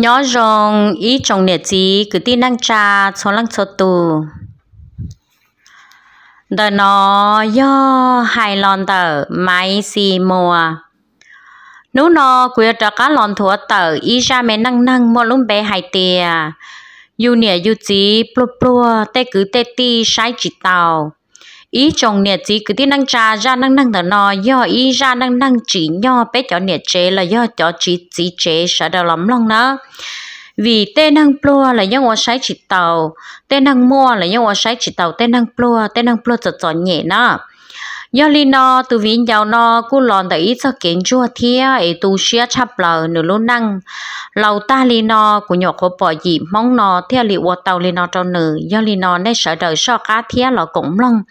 nhỏ rong ý trong nè chí cứ tin năng cha cho lăng cho tù đời nó do hai lon tờ máy xì mùa nú nó quyết cho cá lon thua tờ ý cha mẹ năng năng mua lúc bé hai tìa dù nè dù chí plua plua tê cứ tê ti sai chỉ tàu ý chồng nẹt chỉ cứ đi năng trà ra năng năng thở nọ do ý ra năng năng chỉ nho bé cho nẹt chế là do cho chỉ chỉ chế sợ đau lắm lòng đó vì tê năng plua là những ngón sái chỉ tàu tê năng mua là những ngón sái chỉ tàu tê năng plua tê năng plua chợt chọn nhẹ nó nhớ li no từ vì nhau nó cô lòn tại ít cho kiến chua thia ấy tu xia chập lờ nửa lô năng lau ta li no của nhỏ của bỏ gì mong no theo liệu ô tàu li no cho nữ nhớ li no nên sợ đời so cá thia là cũng long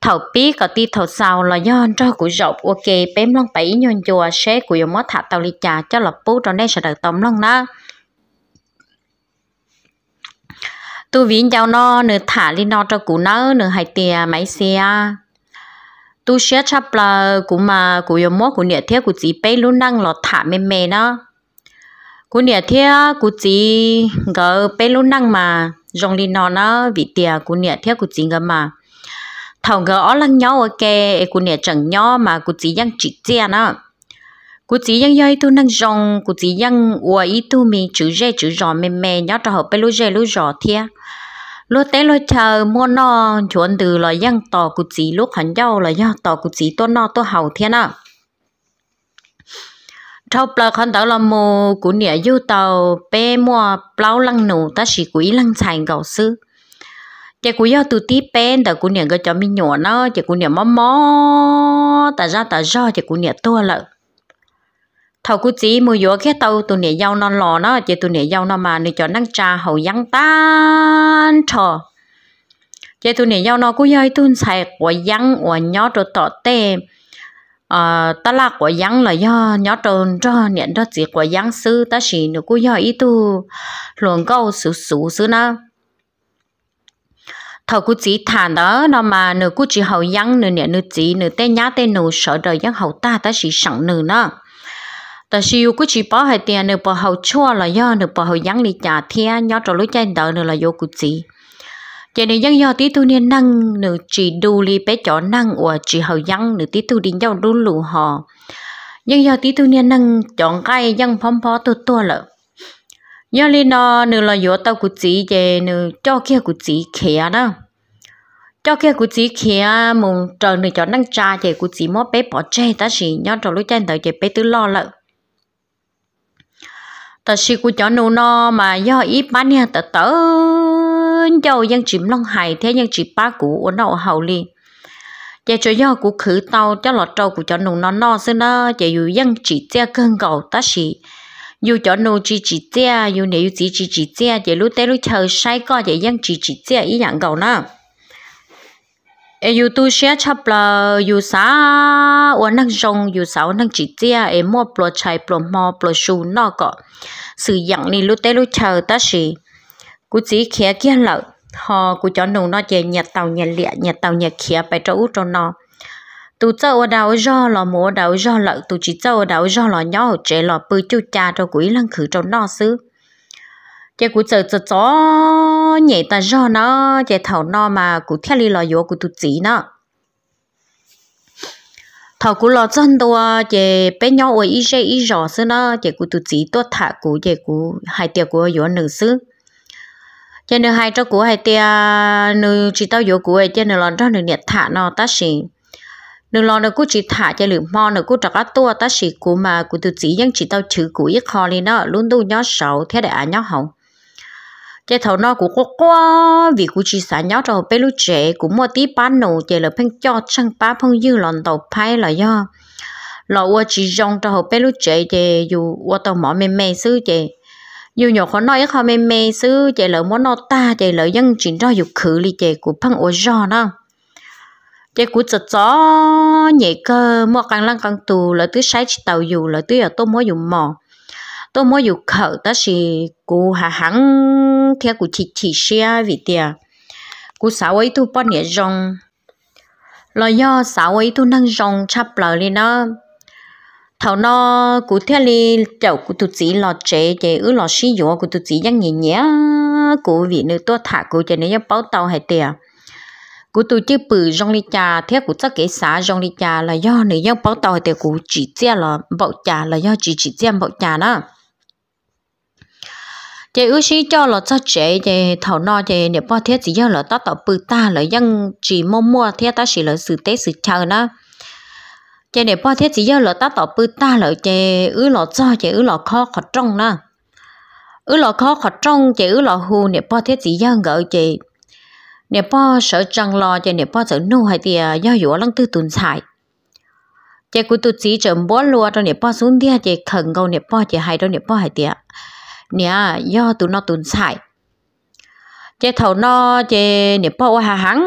thầu bí có ti thầu sao là do cho của rộng ok bém long bảy nhon chùa sẽ của mất thả tàu li trà cho là bố cho nên sợ đời tóm long đó tôi vì nhau nó nửa thả li no cho cụ nó nửa hai tia máy xe tu sẽ chắp là cũng mà cũng yêu mốt cũng nhiệt thiết cũng chỉ bé luôn năng lọt thả mềm mềm nó cũng nhiệt thiết cũng chỉ gỡ bé luôn năng mà rong đi nó nó vì tiền cũng nhiệt thiết cũng chỉ gỡ mà thằng gỡ ó lăng nhau ok cũng nhiệt chẳng nhau mà cũng chỉ đang chỉ chia nó cú chỉ yang yai tu năng rong cú chỉ yang wa i tu mi chữ rê chữ rò mềm mềm nhớ trò hợp bê lú rê lú rò thia lúc té lúc chờ mua no chuẩn từ là dân tỏ cụ chỉ lúc hẳn dâu là dân tỏ cụ chỉ tôi no tôi hậu thiên nào trâu bờ khăn tàu là mù cụ nĩa du tàu bé mua bao lăng nụ ta chỉ quý lăng sành gạo sư chị cụ do từ tí bên ta cụ nĩa cái cho mình nhỏ nó chị cụ nĩa mắm mó ta ra ta do chị cụ nĩa to lợn thầu cú chỉ mua vô cái tàu tụi nè giao non lò nó chỉ tụi nè giao nó mà nè cho năng trà hậu yăng tan trò, chỉ tụi nè giao nó cú dây tụi xài của yăng của nhỏ rồi tọt tê à ta là của yăng là do nhỏ tròn cho nè đó chỉ của yăng sư ta chỉ nó cú dây ít tu luồng câu sú sú sư na thầu cú chỉ thản đó nó mà nửa cú chỉ hậu yăng nửa nè nửa chỉ nửa tê nhá tê nửa sợ đời yăng hậu ta ta chỉ sẵn nửa na ta si yêu cứ chỉ bỏ hai tiền nữa bỏ hậu chua là do nữa bỏ hậu nhắn đi trả thiên nhớ trò lối chạy đỡ nữa là vô cụ gì cho nên dân do tí tu niên năng nữa chỉ đủ li bé chó năng của chỉ hậu nhắn nữa tí tu đi nhau đủ lù họ dân do tí tu niên năng chọn cái dân phong phó tu tu lợ do li nó nữa là vô tao cụ gì về nữa cho kia cụ gì kia đó cho kia cụ chỉ kia mùng trời nữa chọn năng trà thì cụ chỉ mót bé bỏ chê ta chỉ nhớ trò lối chân tới chỉ bé tư lo lợ ta xí của cháu nô nó mà do ít bán nha ta tớ dâu dân chìm long hải thế dân chỉ ba cũ uốn đầu hậu liền giờ cho do của khử tàu cho lọt trâu của cháu nô nó no xưa nó giờ dù dân chỉ che cơn cầu ta xí dù cháu nô chỉ chỉ che dù nếu chỉ chỉ chỉ che giờ lúc tới lúc chờ sai co giờ dân chỉ chỉ che ý nhận cầu nó em yêu tu xe chấp là yêu xã ở năng rong yêu xã năng chỉ tia em mua blo chai blo mò blo su nọ có sử dụng này lúc tết lúc chờ ta sĩ cú chỉ khía kia lợ họ cú cho nông nó về nhà tàu nhà lẹ nhà tàu nhà khía bài trâu cho nó tu cho ở đâu do là mùa đâu do lợ tu chỉ cho ở đâu do là nhau ở trẻ là bự chú cha cho quỷ lăng khử cho nó xứ chị cụ chờ chờ chó nhẹ ta do nó chị thảo nó mà cụ theo lý lo yếu cũng tụt chỉ nó thảo cụ lo chân đồ chị bé nhỏ ở ít dễ ít rõ xứ nó chị cụ tụt chỉ tốt thả cụ chị cụ hai tiệc cụ yếu nữ xứ cho nên hai cho cụ hai tia nữ chỉ tao yếu cụ cho nên là cho nữ nhiệt thả nó ta xỉ đừng lo nữa cứ chỉ thả cho lửa mò nữa cứ trọc lá ta xỉ cụ mà cụ tự chỉ nhưng chỉ tao chữ cụ ít khó đi nó luôn đủ nhỏ xấu thế đại à nhỏ hỏng chế thầu nó cũng có quá vì cũng chỉ xả nhớ cho bé lúc trẻ cũng mua tí bán nổ chế là phanh cho chẳng bá phong dư lòng tàu phai là do lọ qua chỉ rong cho bé lúc trẻ chế dù qua tàu mỏ mềm mềm xứ chế dù nhỏ khó nói khó mềm mềm xứ chế lỡ muốn nó ta chế lỡ dân chỉ cho dục khử li chế của phăng ô do nó chế của chợ gió nhẹ cơ mua càng lăng càng tù là tứ sai chỉ tàu dù là tứ ở tôi mua dùng mỏ tôi mới dùng khẩu ta thì cụ hà hẳn theo cụ chỉ chị xia vì tiệt cụ sáu ấy tu bao nhiêu rong lo do sáu ấy tu năng rong chắp lời lên đó thầu nó cụ theo li chậu cụ tu chỉ lò trẻ trẻ ứ lò xí dụ cụ tu chỉ nhăn nhẹ nhẹ cụ vị nữ tua thả cụ trẻ nếu báo tàu hay tiệt cụ tu chỉ bự rong li trà theo cụ chắc cái xã rong li trà là do nữ dân báo tàu hay tiệt cụ chỉ chia là bậu trà là do chỉ chỉ chia bậu trà đó chị ước gì cho là cho chị thì thảo no chị nếu bao thế chỉ cho là tao tạo bự ta là dân chỉ mua mua thế ta chỉ là sự tế sự chờ đó chị nếu bao thế chỉ cho là tao tạo bự ta là chị ước là cho chị ước là khó khó trong đó ước là khó khó trong chị ước là hù nếu bao thế chỉ do gỡ chị nếu bao sợ chẳng lo chị nếu bao sợ nô hay thì à, do dũa lăng tư tuần xài chị cứ tụt chỉ chậm bó lúa rồi nếu bao xuống đi chị khẩn cầu nếu bao chị hay rồi nếu bao hay tiệt nha do tụi nó tụn xài chế thầu nó chế nếp bao hà hắn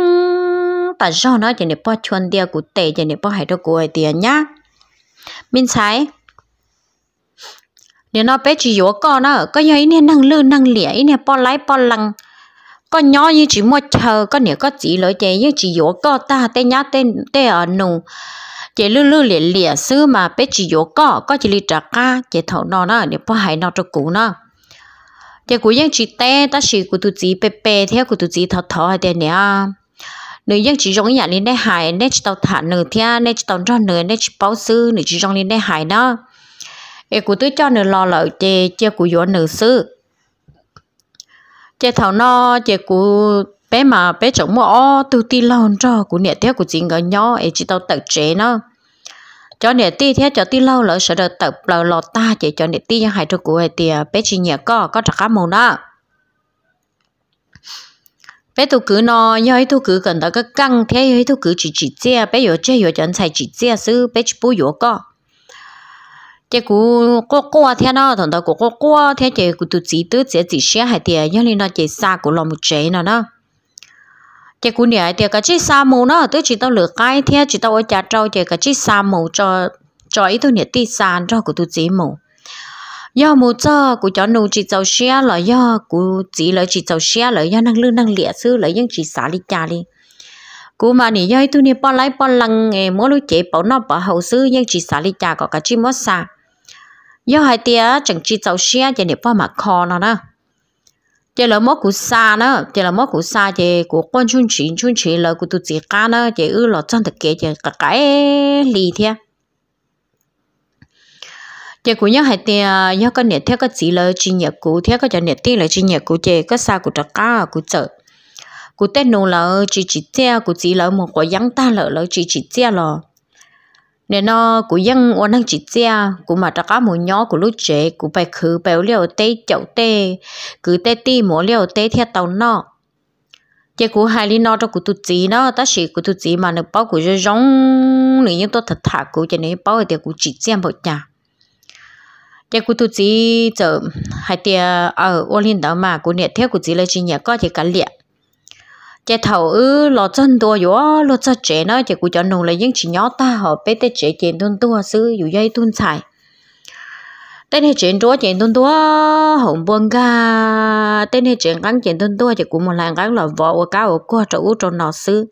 ta do nó chế nếp bao chuan tia cụ tệ chế nếp bao hải đâu cụ tiền nhá mình sai nếu nó bé chỉ yếu con nó có giấy nên năng lư năng lẻ nè bao lái bao lăng có nhỏ như chỉ mua chờ có nếu có chỉ lối chế như chỉ yếu có ta tên nhá tên tên ở nùng chế lư lư lẻ lẻ xưa mà bé chỉ yếu con có chỉ lì trả ca chế thầu nó nó nếp bao hải nó cho cũ nó thì cũng vẫn chỉ té ta chỉ của tự chỉ bé bé theo của tụi chị thọ thọ hay tiền nè nếu vẫn chỉ trong nhà nên để hại nên chỉ tàu thả nửa thia nên chỉ tàu cho nửa nên chỉ bao sư nếu chỉ trong nên để hại đó ấy của tôi cho nửa lo lợi chè chè của vợ nửa sư chè thảo no chè của bé mà bé chồng mua tự ti lâu cho của nhẹ theo của chỉ người nhỏ ấy chỉ tàu tự chế nó cho nên ti thế cho ti lâu lỡ sợ được tập lỡ lọt ta chỉ cho nên ti những hai trâu của ai tiề bé chỉ nhẹ có có trả cá mồm đó bé tu cứ nó nhớ tu cứ cần đó cái căng thế nhớ tu cứ chỉ chỉ chia bé yếu chơi yếu chân xài chỉ chia sư bé chỉ bù yếu có chế cú cô cô thế nó thằng đó cô cô thế chế cú tu chỉ tứ chế chỉ xe hai tiề nhớ lên nó chế xa cú lòng một chế nó đó chị cũng nhớ thì cái chị sa mù nó tôi chỉ tao lửa cái thế chỉ tao ở nhà trâu thì cái chị sa mù cho cho ý tôi nhớ tí sàn cho của tôi chỉ mù do mù cho của cho nụ chỉ tao xe là do của chỉ là chỉ tao xe là do năng lương năng lịa sư là những chỉ xả đi cha đi cú mà nỉ do tôi nhớ bao lái bao lăng nghề mỗi lúc chế bảo nó bảo hậu sư nhưng chỉ xả đi cha có cái chị mất sa. do hai tia chẳng chỉ tao xe thì nhớ bao mà khó nó đó chị là mốt của xa nữa, chị là mốt của xa chị của con chung chỉ chung chỉ là của tụi chị cá nó chị ư là chân thực kia chị cả cái lì thế chị của nhớ hai tiền nhớ cái nét thế cái chỉ là chỉ nhớ của thế cái nét tiền là chỉ nhớ của chị cái xa của trạc cá của chợ của tên nô là chỉ chỉ thế của chỉ là một quả giăng ta là là chỉ chỉ thế là nên nó của dân ôn năng chỉ chia của mà cả mù nhỏ của lúc trẻ của bài khứ béo liều tê chậu tê cứ tê ti mỏ liều tê theo tàu nọ chỉ của hai lý nọ cho của tụt chỉ nó ta chỉ của tụt chỉ mà nó bảo của cho giống nếu như tôi thật thà của cho nên bao thì của chỉ chia một nhà chỉ của tụt chỉ giờ hai tia ở ôn liên đó mà của nhiệt theo của chỉ là chỉ nhà có chỉ cả liệt chế thầu ư lo chân tua yo lo cho chế nó chế cụ cho nụ là những chỉ nhỏ ta họ bé tê chế chế tuân tua sư dù dây tuân xài tên hệ chuyện chúa chuyện tuân tua hồng buông ga tên hệ chuyện gắn chuyện tuân tua chỉ cũng một làng gắn là vợ của cao của cô trụ trong nọ sư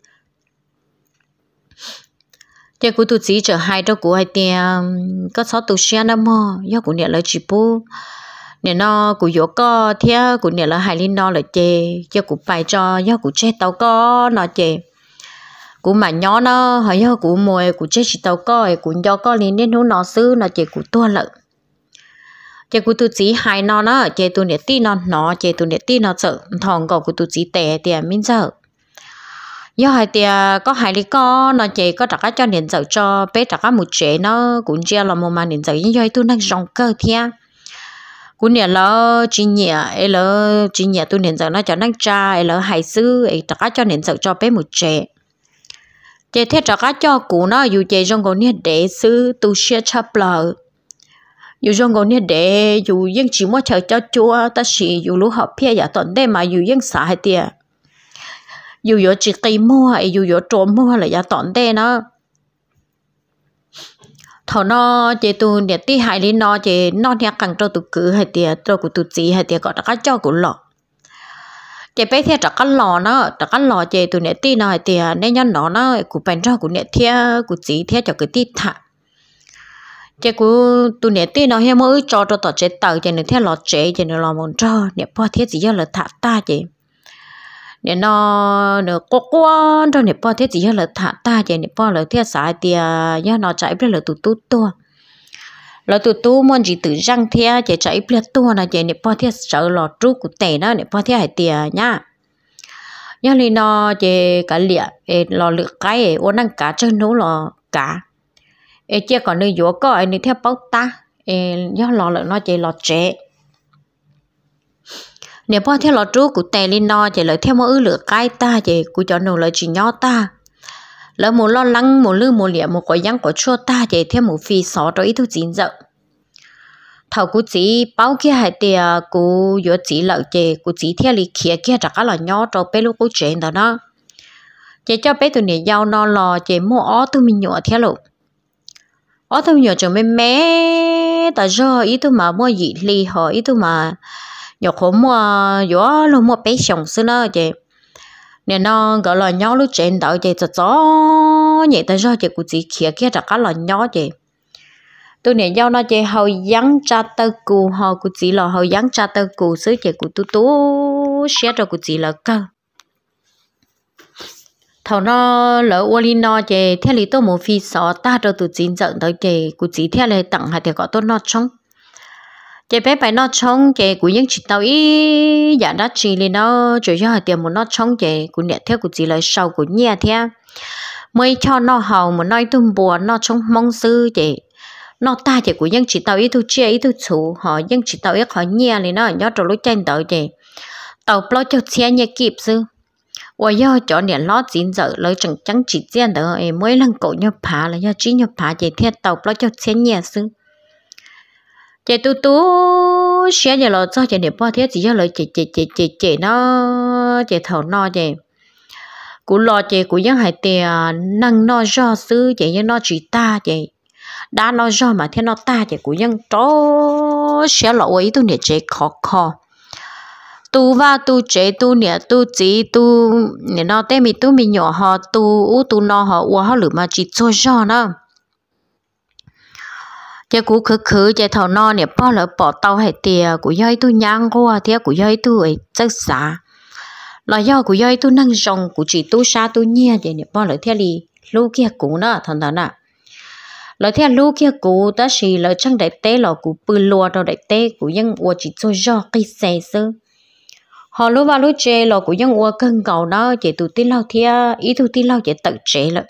chế của tụi chỉ trở hai cho của hai tiền có sáu tụi xe năm mò do của nhà lời chỉ bu nè nó cũng vô co thế à, cũng nè là hai linh nó là chê cho cũng phải cho do cũng chết tao co nó chê cũng mà nhỏ nó hay do cũng mồi cũng chết chỉ tao có cũng do co linh nên nó nó xứ nó chê cũng tua lợn chê cũng tu chỉ hai nó nó chê tu nè ti nó nó chê tu nè ti nó sợ thằng cậu cũng tu chỉ tè tè min sợ do hai tia có hai lý có nó chỉ có đặt cho nền dầu cho bé đặt một chế nó cũng chia là một mà nền dầu như vậy tôi đang rong cơ thia à cú nhà lo chỉ nhà ấy lo chỉ nhà tôi nền giờ nó cho năng cha ấy lỡ hải sư ấy cả cho nền giờ cho bé một trẻ chế thế tất cả cho cú nó dù chế trong con nhà để sư tôi sẽ chấp lỡ dù trong con nhà để dù yên chỉ muốn chờ cho chúa ta chỉ dù lúc họ phe giả tận đây mà dù yên xả hay tiệt dù giờ chỉ cây mua hay dù giờ trộm mua là giả tận đây nó thọ nó chế tu để tí hại lý nó chế nó nhà càng cho tụ cử hay tiệt cho của tụ trí hay tiệt gọi là cái cho của lọ chế bây theo trắc cái lọ nó trắc cái lọ chế tu để tí nó hay tiệt nên nhân nó nó của bánh cho của để theo của trí theo cho cái tí thà chế của tu để tí nó hay mới cho cho tổ chế tàu chế nên theo lọ chế chế nên lọ mòn cho để bao thiết gì giờ là thà ta chế nè nó nè có quan cho nè bao thế chỉ là thả ta vậy nè bao là thiết sai thì nhớ à, nó chạy biết là tụt tụt tua là tụt tu muốn chỉ tự răng thế chỉ chạy biết tua là vậy nè bao thiết sợ lọt trú của tệ đó nè bao thiết hại tiề nhá nhớ li nó chỉ cả lẹ lò lửa cái ấy uốn năng cá chân nấu lò cá ấy chưa còn nơi dúa có ấy nè theo bao ta ấy nhớ lò lợn nó chỉ lò trẻ nếu bao theo lọ trú của tè lên no chỉ lời theo mỗi lửa cay ta chỉ của cho nổ lời chỉ nhỏ ta lỡ muốn lo lắng muốn lư muốn liệm một quả răng của chua ta chỉ theo một phi xó cho ít thứ chín dợ, thầu của chỉ bao kia hai tia của yếu chỉ lợi chỉ của chỉ theo lý kia kia chắc là nhỏ cho bé lúc của chuyện đó nó chỉ cho bé tụi này giao no lò chỉ mua ó tụi mình nhỏ theo lụ ó tụi nhỏ cho mẹ mẹ ta cho ý tụi mà mua gì lì họ ý tụi mà nhỏ khổ mua gió luôn mua bé sống xưa nó chị nên nó gọi là nhỏ lúc trên đầu chị cho chó nhẹ tới rồi chị cũng chỉ kia kia là cá là nhỏ chị tôi nè giao nó chị hầu dán cha tơ cù họ cũng chỉ là hầu dán cha tơ cù xứ chị cũng tu tu xé cho cũng chỉ là cơ thầu nó lỡ ô li nó chị theo lý tôi một phi sọ ta cho tụi chín giận tới chị cũng chỉ theo lời tặng hay thì có tốt nó trong chế bé phải nói chong chế của những chị tao ý dạ đó chị lên nó chủ cho hỏi tiền một nó trông chế của nhẹ theo của chị lời sau của nhà theo mới cho nó hầu mà nói tung bùa nó chong mong sư chế nó ta chế của những chị tao ý thu chia ý thu chủ họ những chị tao ý họ nhà lên nó nhớ rồi lúc trên tàu chế tàu lo cho xe nhà kịp sư và do cho nè lót chín giờ lời chẳng chẳng chỉ riêng đó em mới lần cổ nhau phá là do chỉ nhau phá chế theo tàu lo cho xe nhà sư chị tu tu xé nhà lo cho chị để bao thế chỉ cho lời chị chị chị chị chị nó chị thầu no chị cú lo chị cú dân hải tiền nâng no do sư chị nhưng no chỉ ta chị đã no do mà thế no ta chị cú dân tró xé lo ấy tu nè chị khó khó tu va tu chế tu nè tu chỉ tu nè nó tên mi tu mi nhỏ họ tu u tu no họ u họ lửa mà chỉ cho do nó thế cú khứ khứ chạy thầu no nè bỏ lỡ bỏ tàu hay tiề cú dây tu nhang qua thế cú dây tu ấy chắc xả là do cú dây tu năng rồng cú chỉ tu xa tu nhia vậy nè bỏ lỡ thế li lú kia cú nữa thằng thằng nè lỡ thế lú kia cú ta chỉ lỡ trong đại tế lọ cú bự lùa đầu đại tế cú dân ua chỉ cho do cái xe sư họ lú vào lú chê lọ cú dân ua cân cầu nó chỉ tu tin lâu thế ý tu tin lâu chỉ tự chế lợ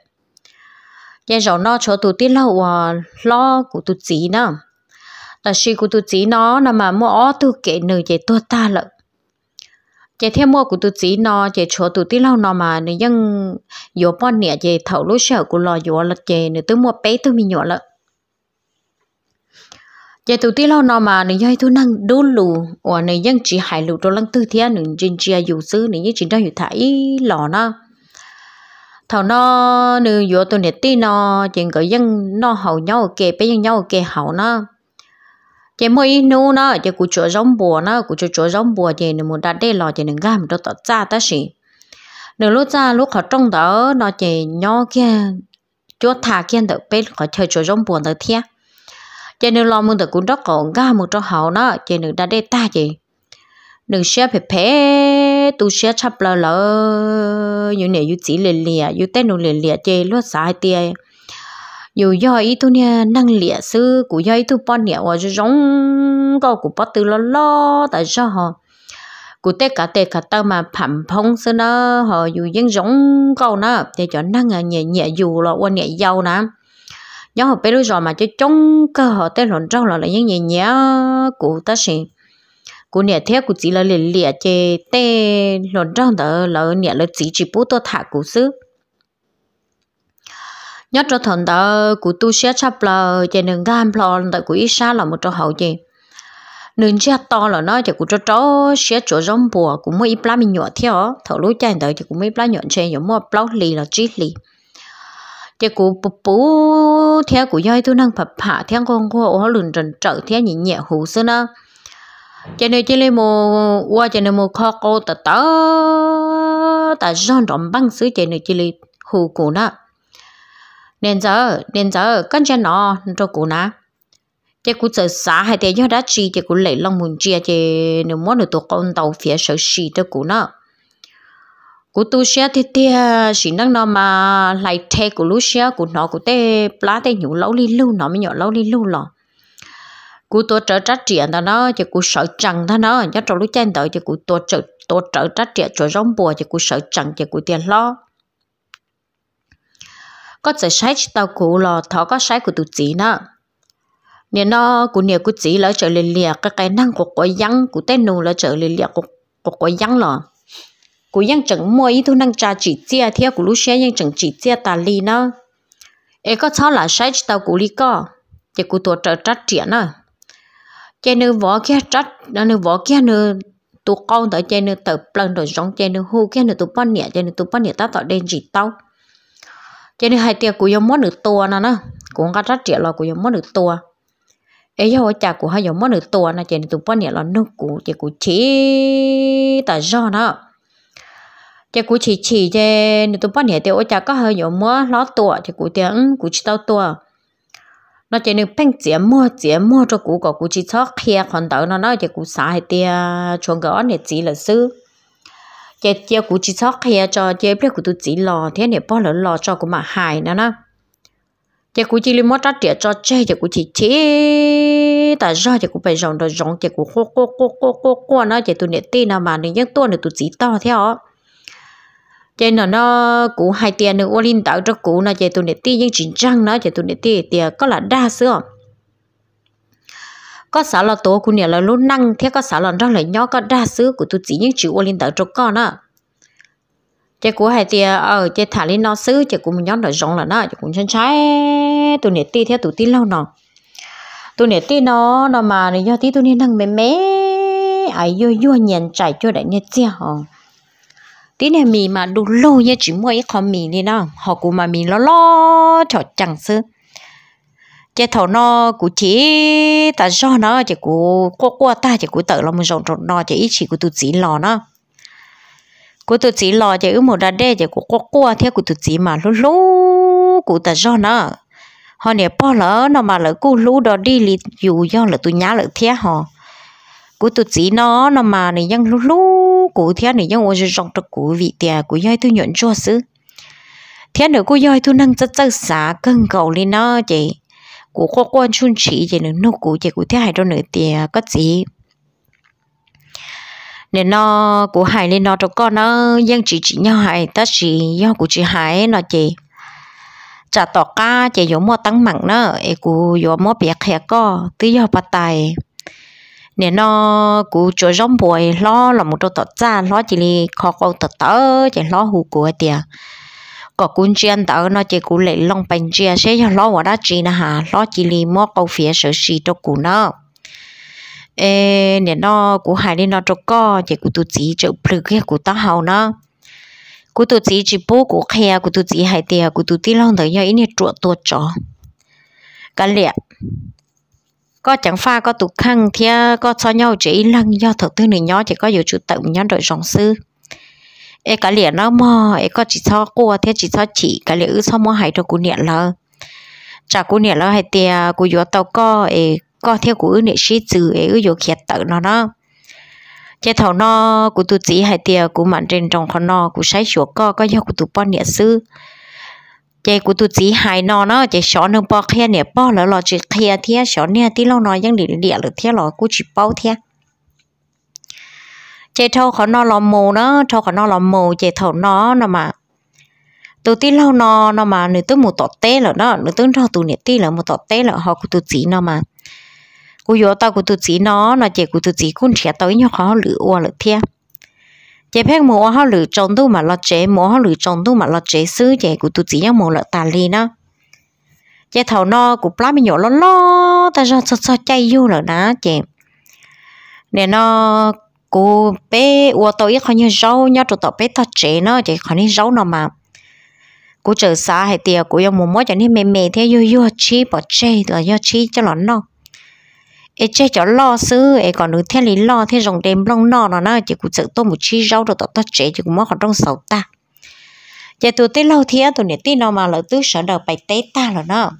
giờ rồi nó cho tụi tí lâu à lo của tụi chị nè là si của tụi chị nó là mà mua ó kể kệ nửa vậy tôi ta lận chị thêm mua của tụi chị nó chị cho tụi tí lâu nó mà nửa dân vô bao nè chị thầu lối sợ của lò vô là chị nửa tôi mua bé tôi mi nhỏ lận chị tụi tí lâu nó mà nửa dân tôi năng đu lù hoặc nửa dân chỉ hại lù tôi lăng tư thiên nửa dân chị dù xứ nửa dân chị đang hiểu thải lò nó thầu nó nữ vô tôi nét tí nó chuyện cái dân nó hậu nhau kề bé dân nhau kề hậu nó chị mới nu nó chị cụ chỗ giống bùa nó cụ chỗ chỗ giống bùa chị nó muốn đặt đây lò chị đừng gam đâu tao cha ta xỉ nửa lúc ra lúc họ trong đó nó chị nhau kia chỗ thả kia được bên họ chơi chỗ giống bùa tới thiệt chị nửa lo muốn được cũng rất còn gam một chỗ hậu nó chị nửa đặt để ta chị đừng xếp phải phê thế tụ sẽ chập lờ lờ như này như chỉ liền liền như tên nó liền liền chơi luôn sai tiề dù do ý tôi nè năng liền sư của do ý tôi bọn nè và giống câu của bắt từ lo lo tại sao họ cụ tê cả tê cả tao mà phẩm phong sư nó họ dù dân giống câu nó để cho năng à nhẹ nhẹ dù lo quan nhẹ giàu nè nhớ họ bây giờ mà cho chống cơ họ tê lộn trong là những nhẹ nhẹ cụ ta xin cú nè thế cú chỉ là lìa lìa chê tê lột rong đó là nè là chỉ chỉ bút tôi thả cô xứ nhất cho thằng đó cú tu sửa chắp là chê nương gan plò tại cú ít xa là một chỗ hậu chê nương chia to là nó chê cú cho chó sửa chỗ rong bùa cú mới ít lá mình nhọ theo thầu lối chai đó chê cú mới ít lá nhọn chê giống mua plò lì là chỉ lì chê cú bố bố theo cú dây tôi năng phập phả theo con cô họ lùn trần trợ theo nhị nhẹ hồ sơ nữa cho nên chỉ lấy mồ qua cho nên mồ kho cô tờ tớ tờ giòn rộng băng xứ cho nên chỉ lấy hù cụ nè nên giờ nên giờ con cho nó cho cụ nè chỉ cụ sợ xả hay thế do đã chi chỉ cụ lấy lòng muốn chia chỉ nếu muốn được tụi con tàu phía sợ xì cho cụ nè cụ tu xia thì tia chỉ năng nó mà lại thế cụ lúc xia cụ nó cụ tê plá tê nhủ lâu li lưu nó mới nhỏ lâu li lưu lò cú tổ trợ trách triển đó nó chỉ cú sợ chẳng đó nó nhớ trong lúc trên đợi chỉ cú tổ trợ tổ trợ trách triển cho rong bùa chỉ cú sợ chẳng chỉ cú tiền lo có thể sai tao cú lo thọ có sai của tụ chị nữa nên nó cú nhiều cú chị lỡ trở liền liệt cái cái năng của quái răng của tên nô lỡ trở liền liệt của của quái răng lọ cú răng chẳng mua ý thu năng trà chỉ chia theo cú lúc xe răng chẳng chỉ chia tà li nữa ấy có cháu là sai tao cú li co chỉ cú tổ trợ trách triển nữa chế nữ võ kia trách đó nữ võ kia nữ tụ con tới chế nữ tự lần rồi giống chế nữ hô kia nữ tụ bắn nhẹ chế nữ tụ bắn nhẹ ta tạo đen chỉ tao chế nữ hai tia của giống món nữ tua nè nè cũng có trách trẻ là của giống món nữ tua ấy giờ cha của hai giống món nữ tua nè chế nữ tụ bắn nhẹ là nước của chế của chỉ ta do nè chế của chỉ chỉ chế nữ tụ bắn nhẹ tiêu cha có hai giống món lót tua chế của tiếng của chỉ tao tua nó chỉ nên bên chế mua chế mua cho cụ có cụ chỉ cho kia còn đỡ nó nói chỉ cụ xả hay tia chuẩn gõ này chỉ là sư chế chế cụ chỉ cho kia cho chế biết cụ tu chỉ lo thế này bao lần lo cho cụ mà hại nó nó chế cụ chỉ lấy mua trát tiền cho chơi chế cụ chỉ chơi, tại sao chế cụ phải rong rồi rong chế cụ khô khô khô khô khô khô nó chế tu này tin nào mà nên những tuần này tu chỉ to theo chế nó nó cũ hai tiền nữa Olin tạo cho cũ nó chế tụi nít tí nhưng chính trang nó chế tụi nít tí thì à, có là đa xưa có xã là tổ của nhà là luôn năng thế có xã là rất là nhỏ có đa sứ của tôi chỉ những chữ Olin tạo cho con á chế của hai tiền ở ờ, chế thả lên nó xứ chế của mình nhóm nó giống là nó chế cũng chân trái tụi nít tí thế tụi tí lâu nọ tụi nít tí nó nó mà do tí tôi nên năng mềm mé ai vô vô nhàn chạy cho đại nít chia hông đi này mì mà đủ lâu như chỉ mua ít con mì đi nó họ cũng mà mì lo lo cho chẳng sư chế thầu nó cũng chỉ ta do nó chỉ cũng qua qua ta chỉ cũng tự lo mình rộng rộng nó chỉ ít chỉ cũng tự chỉ lo nó cũng tự chỉ lo chỉ một đợt đê chỉ cũng qua qua theo cũng tự chỉ mà lúc lúc cũng ta do nó họ nè bỏ lỡ nó mà lỡ cũng lú đó đi lì dù do là tôi nhá lỡ thế họ cú tụt chỉ nó nó mà này dân lú lú cú thế này dân ôi rong trật cú vị tiền cú dây tôi nhận cho xứ thế nữa cú dây tôi nâng chất chất xả cân cầu lên nó chị cú khó quan chun chỉ chị nữa nô cú chị cú thế hai đâu nữa tiền có gì nên nó cú hai lên nó cho con nó dân chỉ chỉ nhau hai ta chỉ do cú chỉ hai nó chị trả tỏ ca chị giống mua tăng mặn nó, ấy cú giống mua bẹt hè co, tứ do bắt tay nè nó cú chỗ giống bồi lo là một đôi tọt ra lo chỉ li khó câu tọt tớ chỉ lo hù của tiệt có cuốn chiên tớ nó chỉ cú lệ long bánh chia sẽ à, cho lo vào đó chỉ nè hà lo chỉ li mua câu phía sở sĩ cho cú nó ê nè nó cú hai đi nó cho co chỉ cú tụt chỉ chỗ plug kia cú tao hậu nó cú tụt chỉ chỉ bố cú khe cú tụt chỉ hai tiệt cú tụt tí long tới giờ ít nè chuột tuột chó cái liệt có chẳng pha có tụ khăn thì có cho nhau chỉ lăng do thật tư này nhỏ chỉ có nhiều chủ tận nhóm đội rong sư ê cả liền nó mò ê có chỉ cho cô thì chỉ cho chị cả liền ư cho mò hay cho cô niệm là chả cô niệm là hay tia cô vô tàu co ê có theo cô ư niệm sĩ trừ ê ư vô khiết tự nó nó chế thầu nó cô tụ chỉ hay tia cô mạnh trên trong con nó cô sấy chuột co có do cô tu bon niệm sư chị của tụi chị hài nó nó chị xó nó bỏ khe nè bỏ lỡ lọ chị khe thế xó nè tí lâu nó vẫn để địa lỡ thế lọ của chỉ bao thế chị thâu khó nó lò mồ nó thâu khó nó lò mồ chị thâu nó nó mà tụi tí lâu nó nó mà nửa tư một tọt té lỡ nó nửa tư thâu tụi nè tí lỡ một tọt té lỡ họ của tụi chị nó mà của yo tao của tụi chị nó nó chị của tụi chị cũng trẻ tới nhau khó lửa lỡ thế chế phép mua hoa lử trồng tu mà lo chế mua hoa lử trồng tu mà lo chế xứ chế của tụi chỉ nhau mua lợ tàn li nó chế thầu nó của plá mình nhỏ lo lo ta ra cho cho chay vô lợ ná chế nè nó cô bé ua tôi ít khó như rau nhá tụi tao bé tao chế nó chế khó như rau nào mà cô chờ xa hay tiệt cô yêu mua mua cho nên mềm mềm thế yêu yêu chi bỏ chế rồi yêu chi cho nó nó ấy chơi cho lo xứ ấy còn được theo lý lo theo dòng đêm long nọ nó nó chỉ cũng sợ tôi một chi rau rồi tao tao chế chỉ cũng mất khoảng trong sáu ta giờ tôi tới lâu thế tôi nè tin nó mà lỡ tôi sợ đầu bài tế ta rồi nó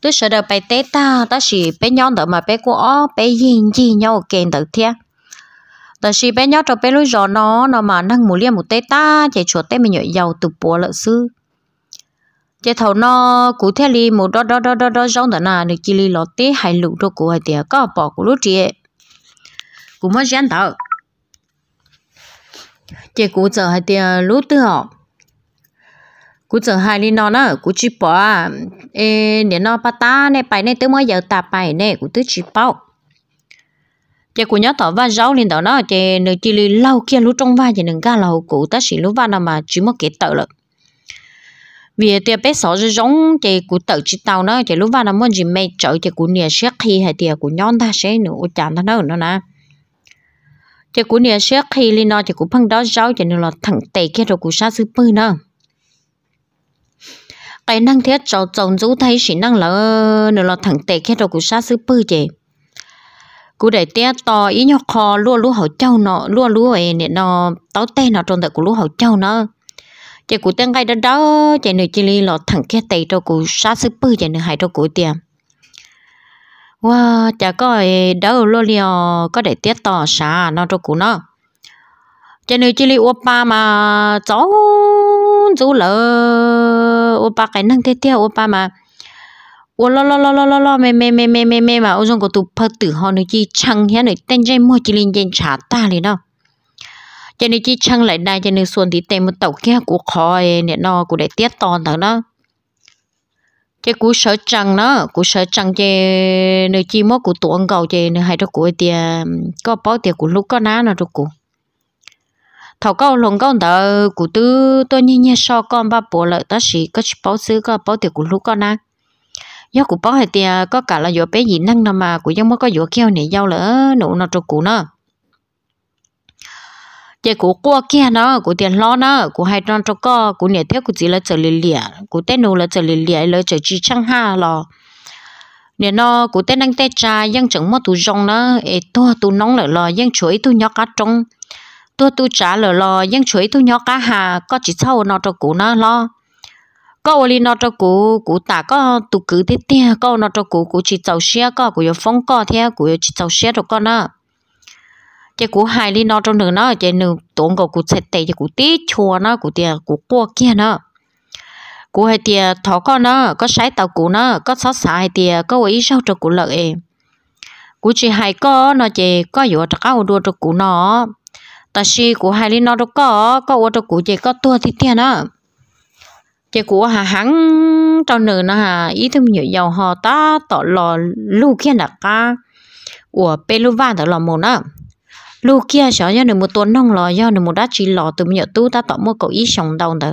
tôi sợ đầu bài tế ta ta chỉ bé nhon đó mà bé của bé yên gì nhau kèn được thế ta chỉ bé nhon cho bé lối gió nó nó mà năng mù liêm một tế ta chạy chuột tế mình nhảy giàu từ bùa lợn xứ chế thầu nó cụ thể li một đó đó đó đó đó giống đó nà được chỉ li lót tê hai lụ đồ cụ hay tiệt có bỏ cụ lú chị cụ mới gian tờ chế cụ giờ hay tiệt lú tư họ cụ giờ hai li nó nè cụ chỉ bỏ à ê để nó bắt ta nè bài nè tới mới giờ ta bài nè cụ tới chỉ bỏ chế cụ nhớ thọ va rau lên đó nó chế được chỉ li lâu kia lú trong va chế đừng ga lâu cụ ta chỉ lú va nào mà chỉ mất kế tờ lợi vì tia bé sọ rồi giống thì cụ tự chỉ tàu nó thì lúc vào nó muốn gì mẹ chở thì cụ nia xét khi hay thì cụ nhon ta sẽ nữa chán ta nữa nè thì cụ nia xét khi lên nó thì cụ phăng đó giáo thì nó là thẳng tệ kia rồi cụ sa super nữa cái năng thiết cho chồng chú thấy chỉ năng là nó là thẳng tệ kia rồi cụ sa super bư chị cụ để té to ý nhóc kho lúa lúa hậu châu nọ lúa lúa ấy nè nó táo tê nó trong tại cụ lúa hậu châu nó chị cụ tên ngay đó đó chị nữ chị li lọ thẳng kia tay cho cụ sát sư bư chị nữ hai cho cụ tiền wow chả có đâu lô liò có để tiết tỏ xả nó cho cụ nó chị nữ chị li ô ba mà cháu chú lỡ ô ba cái năng tiết tiết ô ba mà ô lo lo lo lo lo lo mê mê mê mê mê mê mà ô dùng của tụ phật tử họ nữ chi chẳng hiện nữ tên dây mua chị linh trên trả ta liền đâu cho nên chỉ chăng lại đây cho nên xuân thì tem một tàu kia của khói nè nó của để tiết toàn thằng đó chế cú sở trăng nó cú sở trăng chế nơi chi mốt của tuồng cầu chế nơi hai đó của tia có bao tia của lúc có ná nó rồi của, thầu câu lồng câu tờ của tư tôi như như so con ba bộ lợi ta sĩ có bao xứ có bao tia của lúc có ná do của bao hai tia có cả là do bé gì năng nào mà của giống mới có dỗ keo này giao lỡ nụ nó rồi cú nó giờ cụ qua kia nó cụ tiền lo nó cụ hai trong cho co cụ nhảy theo cụ chỉ là chờ lì lìa cụ tên nô là chờ lì lìa là chờ chi chăng ha lo nè nó cụ tên đang tê cha vẫn chẳng mất tu rong nó ê to tu nóng lợ lo dân chuối tu nhóc cá trong tu tu trả lợ lo dân chuối tu nhóc cá hà có chỉ sau nó cho cụ nó lo có ô li nó cho cụ cụ ta có tu cứ thế tia có nó cho cụ cụ chỉ tàu xe có cụ yêu phong có thế yêu chỉ tàu xe rồi con nó chị cũng hay đi nó trong đường nó chị nữ tốn cầu cũng sẽ tệ chị cũng tí chùa nó cũng tiền cũng qua kia nó cũng hay tiền thọ con nó có sái tàu cũng nó có sót xài tiền có ý sau cho cũng lợi em cũng chỉ hay có nó chị có dụ cho cao đua cho cũng nó ta si của hai linh nó đâu có có ô đâu của chị có tua thì tiền đó chị của hà hắn trong nửa nó hà ý thức nhiều giàu họ ta tỏ lò lu kia là ca của peluva tỏ lò mồm đó lu kia sợ do được một tuần nông lò do được một đá chỉ lò từ nhựa tú ta tỏ mua cậu ý sòng đầu đó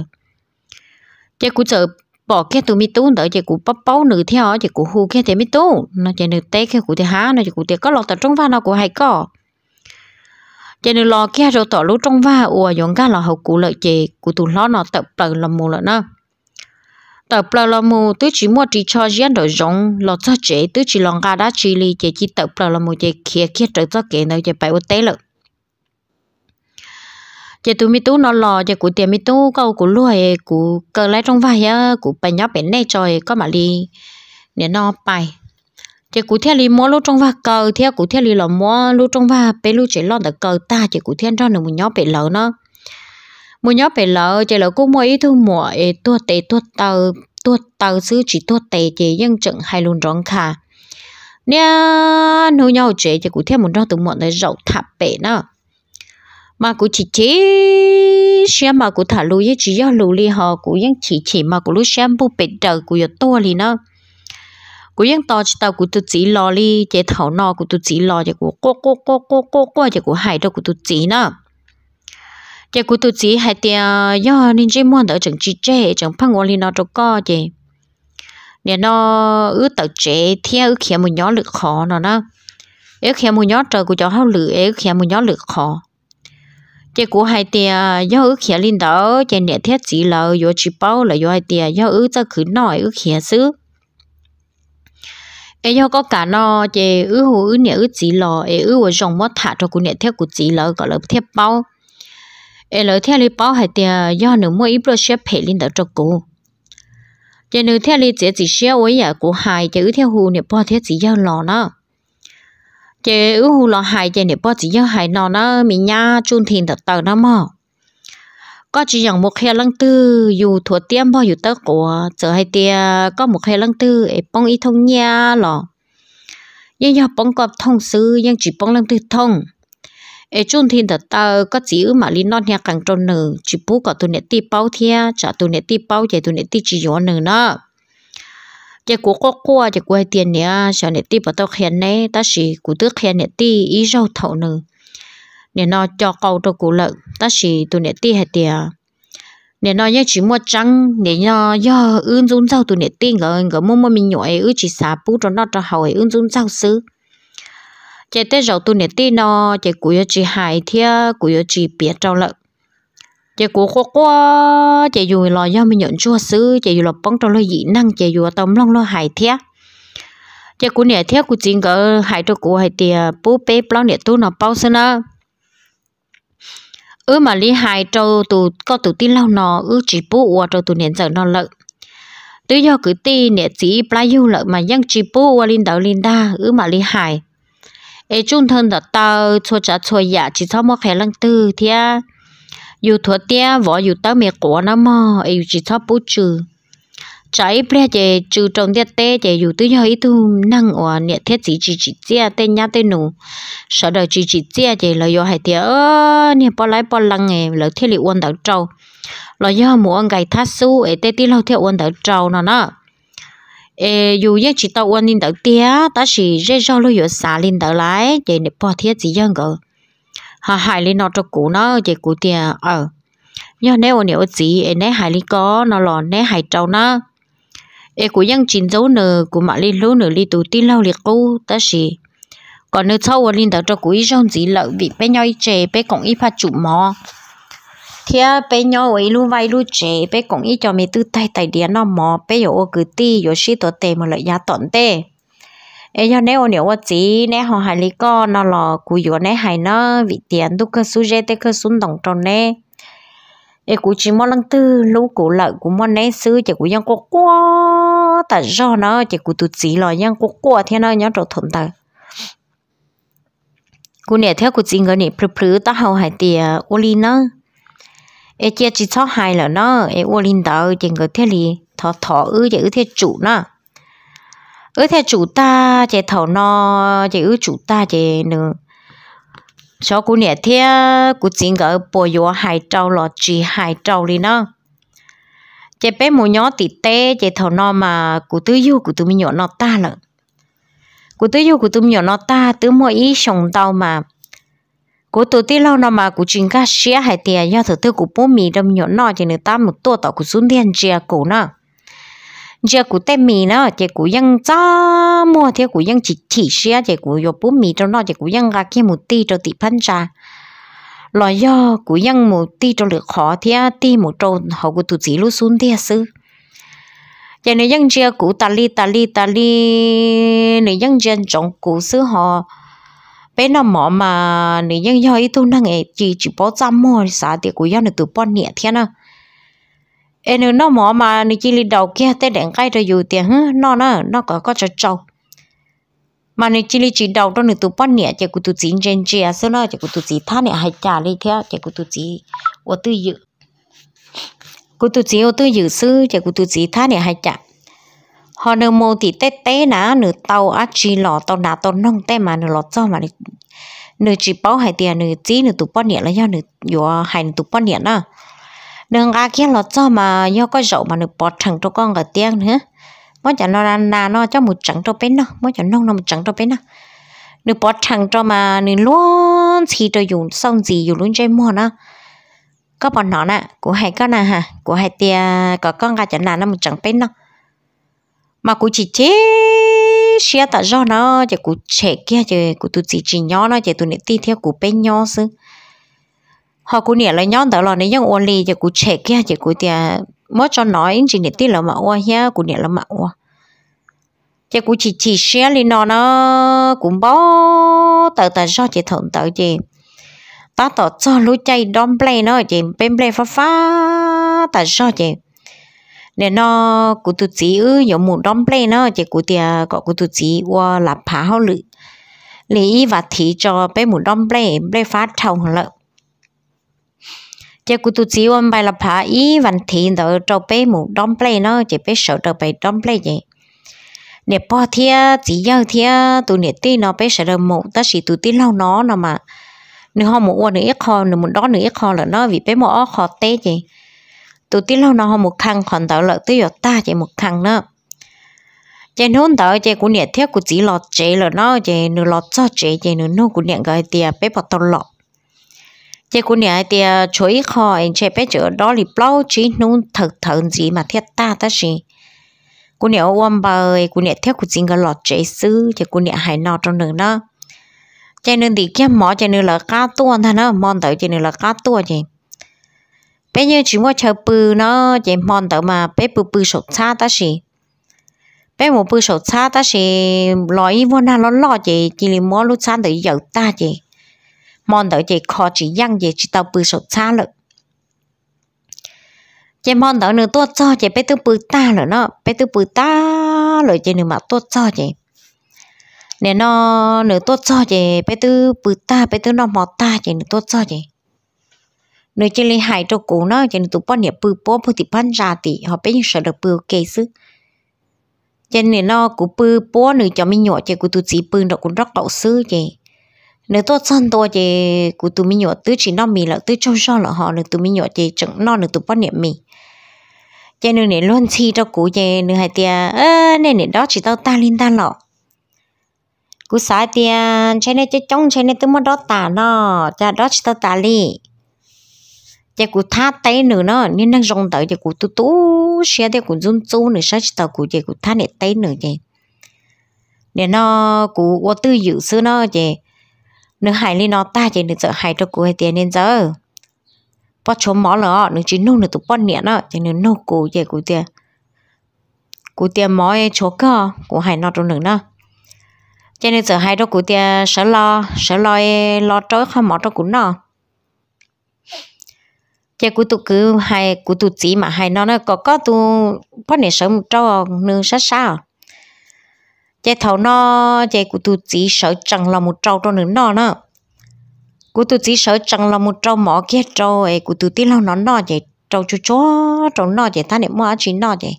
chị cú sợ bỏ cái từ mi tú đỡ chị cú bắp báu nữ theo chị cú hú cái thế mi tú nó chị nữ té cái cú thì há nó chị cũng tiệt có lọt tập trung vào nó cũng hay có chị nữ lò kia rồi tỏ lú trong va ủa dùng cá lò hậu cụ lợi chị cú tụi lò nó tập bờ làm mù lợn nó tờ plo lo mù tứ chỉ mua chỉ cho dân đồ rong lo cho chế tứ chỉ lòng ga đã chỉ li chế chỉ tờ plo lo mù chế kia kia trở cho kể nơi chế bài ô tế lợ chế tụi mi tú nó lò chế cụ tiền mi tú câu cụ lùi cụ cờ lấy trong vai á cụ bài nhóc bên này trời có mà li nè nó bài chế cụ thiên li mua lúc trong vai cờ theo cụ thiên li lò mua lúc trong vai bé lúc chế lo được cờ ta chế cụ thiên cho nó mù nhóc bên lợ nó mua nhớ phải lỡ chỉ lỡ cũng mua ít thu mua ít tua tệ tua tàu tua tàu xứ chỉ tua tê chỉ nhân chẳng hai luôn rong khả nha nô nhau chế chỉ cũng thêm một rau từng mọn đấy rộng thạp bể nữa mà cũng chỉ chỉ xem mà cũng thả lùi chỉ do lùi li họ cũng vẫn chỉ chỉ mà cũng lúc xem bu bể trời cũng giờ to li nữa cũng vẫn to chỉ tao cũng tự chỉ lo li chế thảo nọ cũng tự chỉ lo chỉ cũng co co co co co, cô chỉ cũng hại đâu cũng tự chỉ nữa giờ cô tụt chỉ hay tia do nên chỉ muốn đỡ chẳng chi chế chẳng phăng ngồi lên nó trâu co chứ nè nó ứ tàu chế thì ứ khía một nhỏ lực khó nó nó ứ khía một nhỏ trời của cho hao lử ứ khía một nhỏ lực khó chế cô hay tia do ứ khía lên đó chế nè thiết chỉ là do chỉ bao là do hay tia do ứ ta khử nói ứ khía xứ ai do có cả nó chế ứ hồ ứ nè ứ chỉ lò ấy ứ vừa rồng mất thả cho của nè thiết của chỉ là gọi là thiết bao ê lỡ theo lý bảo hay tiền do nữ mua ít bro xếp hệ linh đạo cho cô giờ nữ theo lý chỉ chỉ xéo ấy giờ của hai chứ theo hù nè bao thế chỉ do lò nó chứ hù lò hai chứ nè bảo chỉ do hai nó nó mình nhà chun thiền đạo tờ nó mà có chỉ rằng một hệ lăng tư dù thua tiêm bao dù tớ của giờ hay tia có một hệ lăng tư ấy bông ít thông nhà lò nhưng giờ bông cọp thông sư nhưng chỉ bông lăng tư thông ai chun thiên thật ta có chỉ mà lý non nhà càng trôn nở chỉ bố có tụi nè ti bao thia chả tụi nè ti bao chạy tụi nè ti chỉ gió nở nó chạy cố có qua chạy của hai tiền nè chả nè ti bảo tao khen nè ta chỉ cố tước khen nè ti ý rau thầu nở nè nó cho câu cho cố lợn ta chỉ tụi nè ti hai tiền nè nó nhớ chỉ mua trắng nè nó do ươn run rau tụi nè ti ngờ ngờ mua mua mình nhồi ư chỉ xả bú cho nó cho hầu ươn run rau xứ chị tế rau tu nét tí nó chị cú yếu chị hại thia cú yếu chị biết trâu lợn, chị cú khó quá chị dùng lo do mình nhận chua sứ, chị dùng lo bóng trâu lợn dị năng chị dùng tông lông lo hại thia chị cú nét thia cú chính cỡ hại trâu cú hại tia bố bé bao nét tu nó bao sơn ơ ư mà li hại trâu tu có tu tin lâu nó ư chỉ bố ua trâu tu nét giờ nó lợn, tự do cứ ti nét chỉ plai yêu lợ mà dân chỉ bố ua linh đạo linh đa ư mà li hại ấy chung thân đã tao cho trả cho giả chỉ cho mua khẻ lăng tư thì à dù thua tia võ dù tao mẹ của nó mà ấy chỉ cho bút trừ trái ple chè trừ trong tiết tê chè dù tư nhoi tu năng ở nhẹ thiết chỉ chỉ chỉ chia tê nhá tê nụ sợ đời chỉ chỉ chia chè là do hai tia ơ nhẹ bỏ lái bỏ lăng nghề là thiết liệu quân đảo trâu là do mua ăn gai thắt su ấy tê tí lâu theo quân đảo trâu nó nó ê dù yên chỉ tàu anh linh đầu tia ta chỉ rẽ rau lối xả linh đầu lái để nếp bỏ thiết gì dân cơ, hà hải linh nó cho cũ nó để cũ tia ờ nhớ nếu anh nếu gì ê nè hải linh có nó lò nè hải trâu nó ê cũ dân chín dấu nợ, cũ mà linh lú nợ li tụ ti lâu liệt cũ ta chỉ còn nửa sau anh linh đầu cho cũ ý rong gì lợi bị bé nhoi chè bé cổng ý pha chủ mò thế bé nhỏ ấy lu vay lu chế bé cũng ít cho mẹ tư tay tay điện nó mò bé yếu cứ ti yếu xí tổ tê mà lại giá tận tê ấy cho nên nếu nếu chỉ nếu họ hai lý con nó là cú yếu nếu hay nó vị tiền đâu có suy su tê có xuống đồng tròn nè ấy cú chỉ mò lăng tư lũ cú lợi cú mò nè sư chỉ cú yang quá quá tại do nó chỉ cú tụt chỉ là yang quá quá thế nó nhớ trộn thầm tờ cú nè theo cú chỉ người nè phứ phứ ta hầu hai tiền ô li nó ê chia chỉ cho hai là nó ê ô linh đạo chỉ người thế li thọ thọ ư chỉ ư thế chủ nó ư thế chủ ta chỉ thọ nó chỉ ư chủ ta chỉ nữa cho cô nè thế cô chỉ có bỏ vô hai trâu lọ chỉ hai trâu li nó chỉ bé mồi nhỏ tít tê chỉ thọ nó mà cô tư yêu cô tư mi nhỏ nó ta lận cô tư yêu cô tư mi nhỏ nó ta tư mồi ý sống tao mà cố tôi tiên lâu nào mà cố chính cá xía hay tiền do thử tư cố bố mì đâm nhọn nọ thì người ta một tua tạo cố xuống tiền chia cố nọ chia cố tem mì nọ thì cố ยัง cho mua thì cố ยัง chỉ chỉ xía thì cố yo bố mì trong nọ thì ra kia một tí cho tỷ phân cha lo do một tí cho được khó thì tí một trâu họ cố tụ chỉ lúc xuống tiền sư cho nên ยัง chia cố ta li ta li ta li nên ยัง chia trong cố sư họ bên nó mỏ mà nếu như giờ ít tu năng ấy chỉ chỉ bỏ trăm mò xả thì cũng giờ nó tự bỏ nhẹ thế nào em nó mỏ mà nếu chỉ lên đầu kia tới đèn cái rồi dù tiền nó nó nó có có cho trâu mà nếu chỉ lên chỉ đầu đó nó tự bỏ nhẹ chỉ cũng tự chỉ trên chia số nó chỉ cũng tự chỉ thắt nhẹ hay trả đi thế chỉ cũng tự chỉ ô tư dự cũng tự chỉ ô tư dự sư chỉ cũng tự chỉ thắt nhẹ hay trả họ nơ mô thì tê tê nà nửa tàu á chỉ lọ tàu nà tàu nong tê mà nửa lọ cho mà nửa chỉ bao hai tiền nửa chỉ nửa tụ bao nhiêu là do nửa do hai nửa tụ bao nhiêu đó nương á kia lọ cho mà do có rậu mà nửa bọt thằng cho con cả tiếng nữa mỗi chẳng nó nà nó cho một trắng cho bên nó mỗi chẳng nong nó một trắng cho bên nó nửa bọt thằng cho mà nửa luôn thì cho dùng xong gì dùng luôn chơi mua nà có bọn nó nè của hai con nè hả của hai tia có con gà chẳng nà nó một trắng bên nó mà cô chỉ chế xe tại do nó chỉ cô trẻ kia chỉ cô tu chỉ chỉ nhỏ nó chỉ tụi nít ti theo cô bé nhỏ sư họ cô nhẹ là nhỏ đó là nếu ôn lì chỉ cô trẻ kia chỉ cô thì mất cho nói chỉ nít ti là mà oa nhá cô nhẹ là mà oa chỉ cô chỉ chỉ xe lên nó nó cũng bó tờ tờ do chỉ thuận tờ gì ta tỏ cho lũ chay đom play nó chỉ bên play pha pha tờ do chỉ nên nó cụ tụt chỉ ư giống mù đom play nó chỉ cụ tia có cụ tụt chỉ qua là phá hao lự lấy và thị cho bé mù đom play play phá thầu lợi chỉ cụ tụt chỉ ôm bài là phá ý và thị đỡ cho bé mù đom play nó chỉ bé sợ đỡ bé đom play vậy nè po thia chỉ giao thia tụi nè tì nó bé sợ đỡ mù ta chỉ tụi tì lâu nó nó mà nếu họ mù uo nữa ít kho nếu mù đó nữa ít kho là nó vì bé mù khó té vậy tụi tí lâu nó họ một khăn khoản tao lợi tới giờ ta chỉ một khăn nữa chế nôn tao chế cũng niệm thiết của chỉ lọt chế là nó chế nửa lọt cho chế chế nửa nô cũng niệm cái tiền bé bọt tao lọt chế cũng niệm tiền chuối kho anh chế bé chở đó thì bao chỉ nôn thật thật gì mà thiết ta ta gì cô nè ôm bơi cô nè theo cô chính cái lọt chế sư thì cô nè hài nọ trong nửa đó cho nên thì kia mỏ cho nửa là cá tua thôi nó mòn tới cho nửa là cá tua chứ bây giờ chỉ mua chờ bự nó chỉ mòn tới mà bé bự bự sốt xa ta xí, bé một bự sốt xa ta xí, lòi vô na nó lo chỉ chỉ là mua lúc xa tới giờ ta chỉ mòn tới chỉ khó chỉ dăng chỉ chỉ tàu bự sốt xa lợ chỉ mòn tới nửa tua cho chỉ bé tư bự ta lợ nó bé tư bự ta rồi chỉ nửa mà tua cho chỉ nên nó nửa tua cho chỉ bé tư bự ta bé tư nó mò ta chỉ nửa tua cho chỉ nơi chỉ lấy hai cho cũ nó cho nên tụi bọn nhà bự bố phụ thì bán ra thì họ biết những sợ được bự kê xứ cho nên nó cũ bự bố nữa cho mình nhỏ chơi cụ tụi chỉ bự nó cũng rất đậu xứ vậy nếu tôi chân tôi thì cụ tụi mình nhỏ tứ chỉ nó mì là tứ trong sao là họ nữa tụi mình nhỏ thì chẳng nó nữa tụi bọn nhà mì cho nên để luôn chi cho cũ, về nữa hai tia ơ nên để đó chỉ tao ta lên ta lọ cú sai tiền, chơi này chơi chống, chơi này tôi mới đó tả nó cha đó chỉ tao tả li giờ cụ tha tay nữa nó nên đang rong tới giờ cụ tu tu xe thì cụ run tu nữa sao chỉ tàu cụ giờ cụ tha nè tay nữa vậy nên nó cụ qua tư dự xưa nó vậy nữa hại lên nó ta vậy nữa sợ hại cho cụ hay tiền nên giờ bắt chôm mỏ lỡ nữa chỉ nô nữa tụ bắt nè nó vậy nữa nô cụ vậy cụ tiền cụ tiền mỏ chỗ cơ cụ hại nó trong nữa nó cho nên sợ hai cho cụ tiền sợ lo sợ lo lo trối không mỏ cho cụ nó chế của tụi cứ hay của tụi chỉ mà hay nó nó có có tụi có nể sống cho nương sát sao chế thầu nó chế của tụi chỉ sợ chẳng là một trâu cho nướng nó nó của tụi chỉ sợ chẳng là một trâu mỏ kia trâu ấy của tụi tí lâu nó nó vậy trâu chú chó trâu nó vậy ta để mua chỉ nó vậy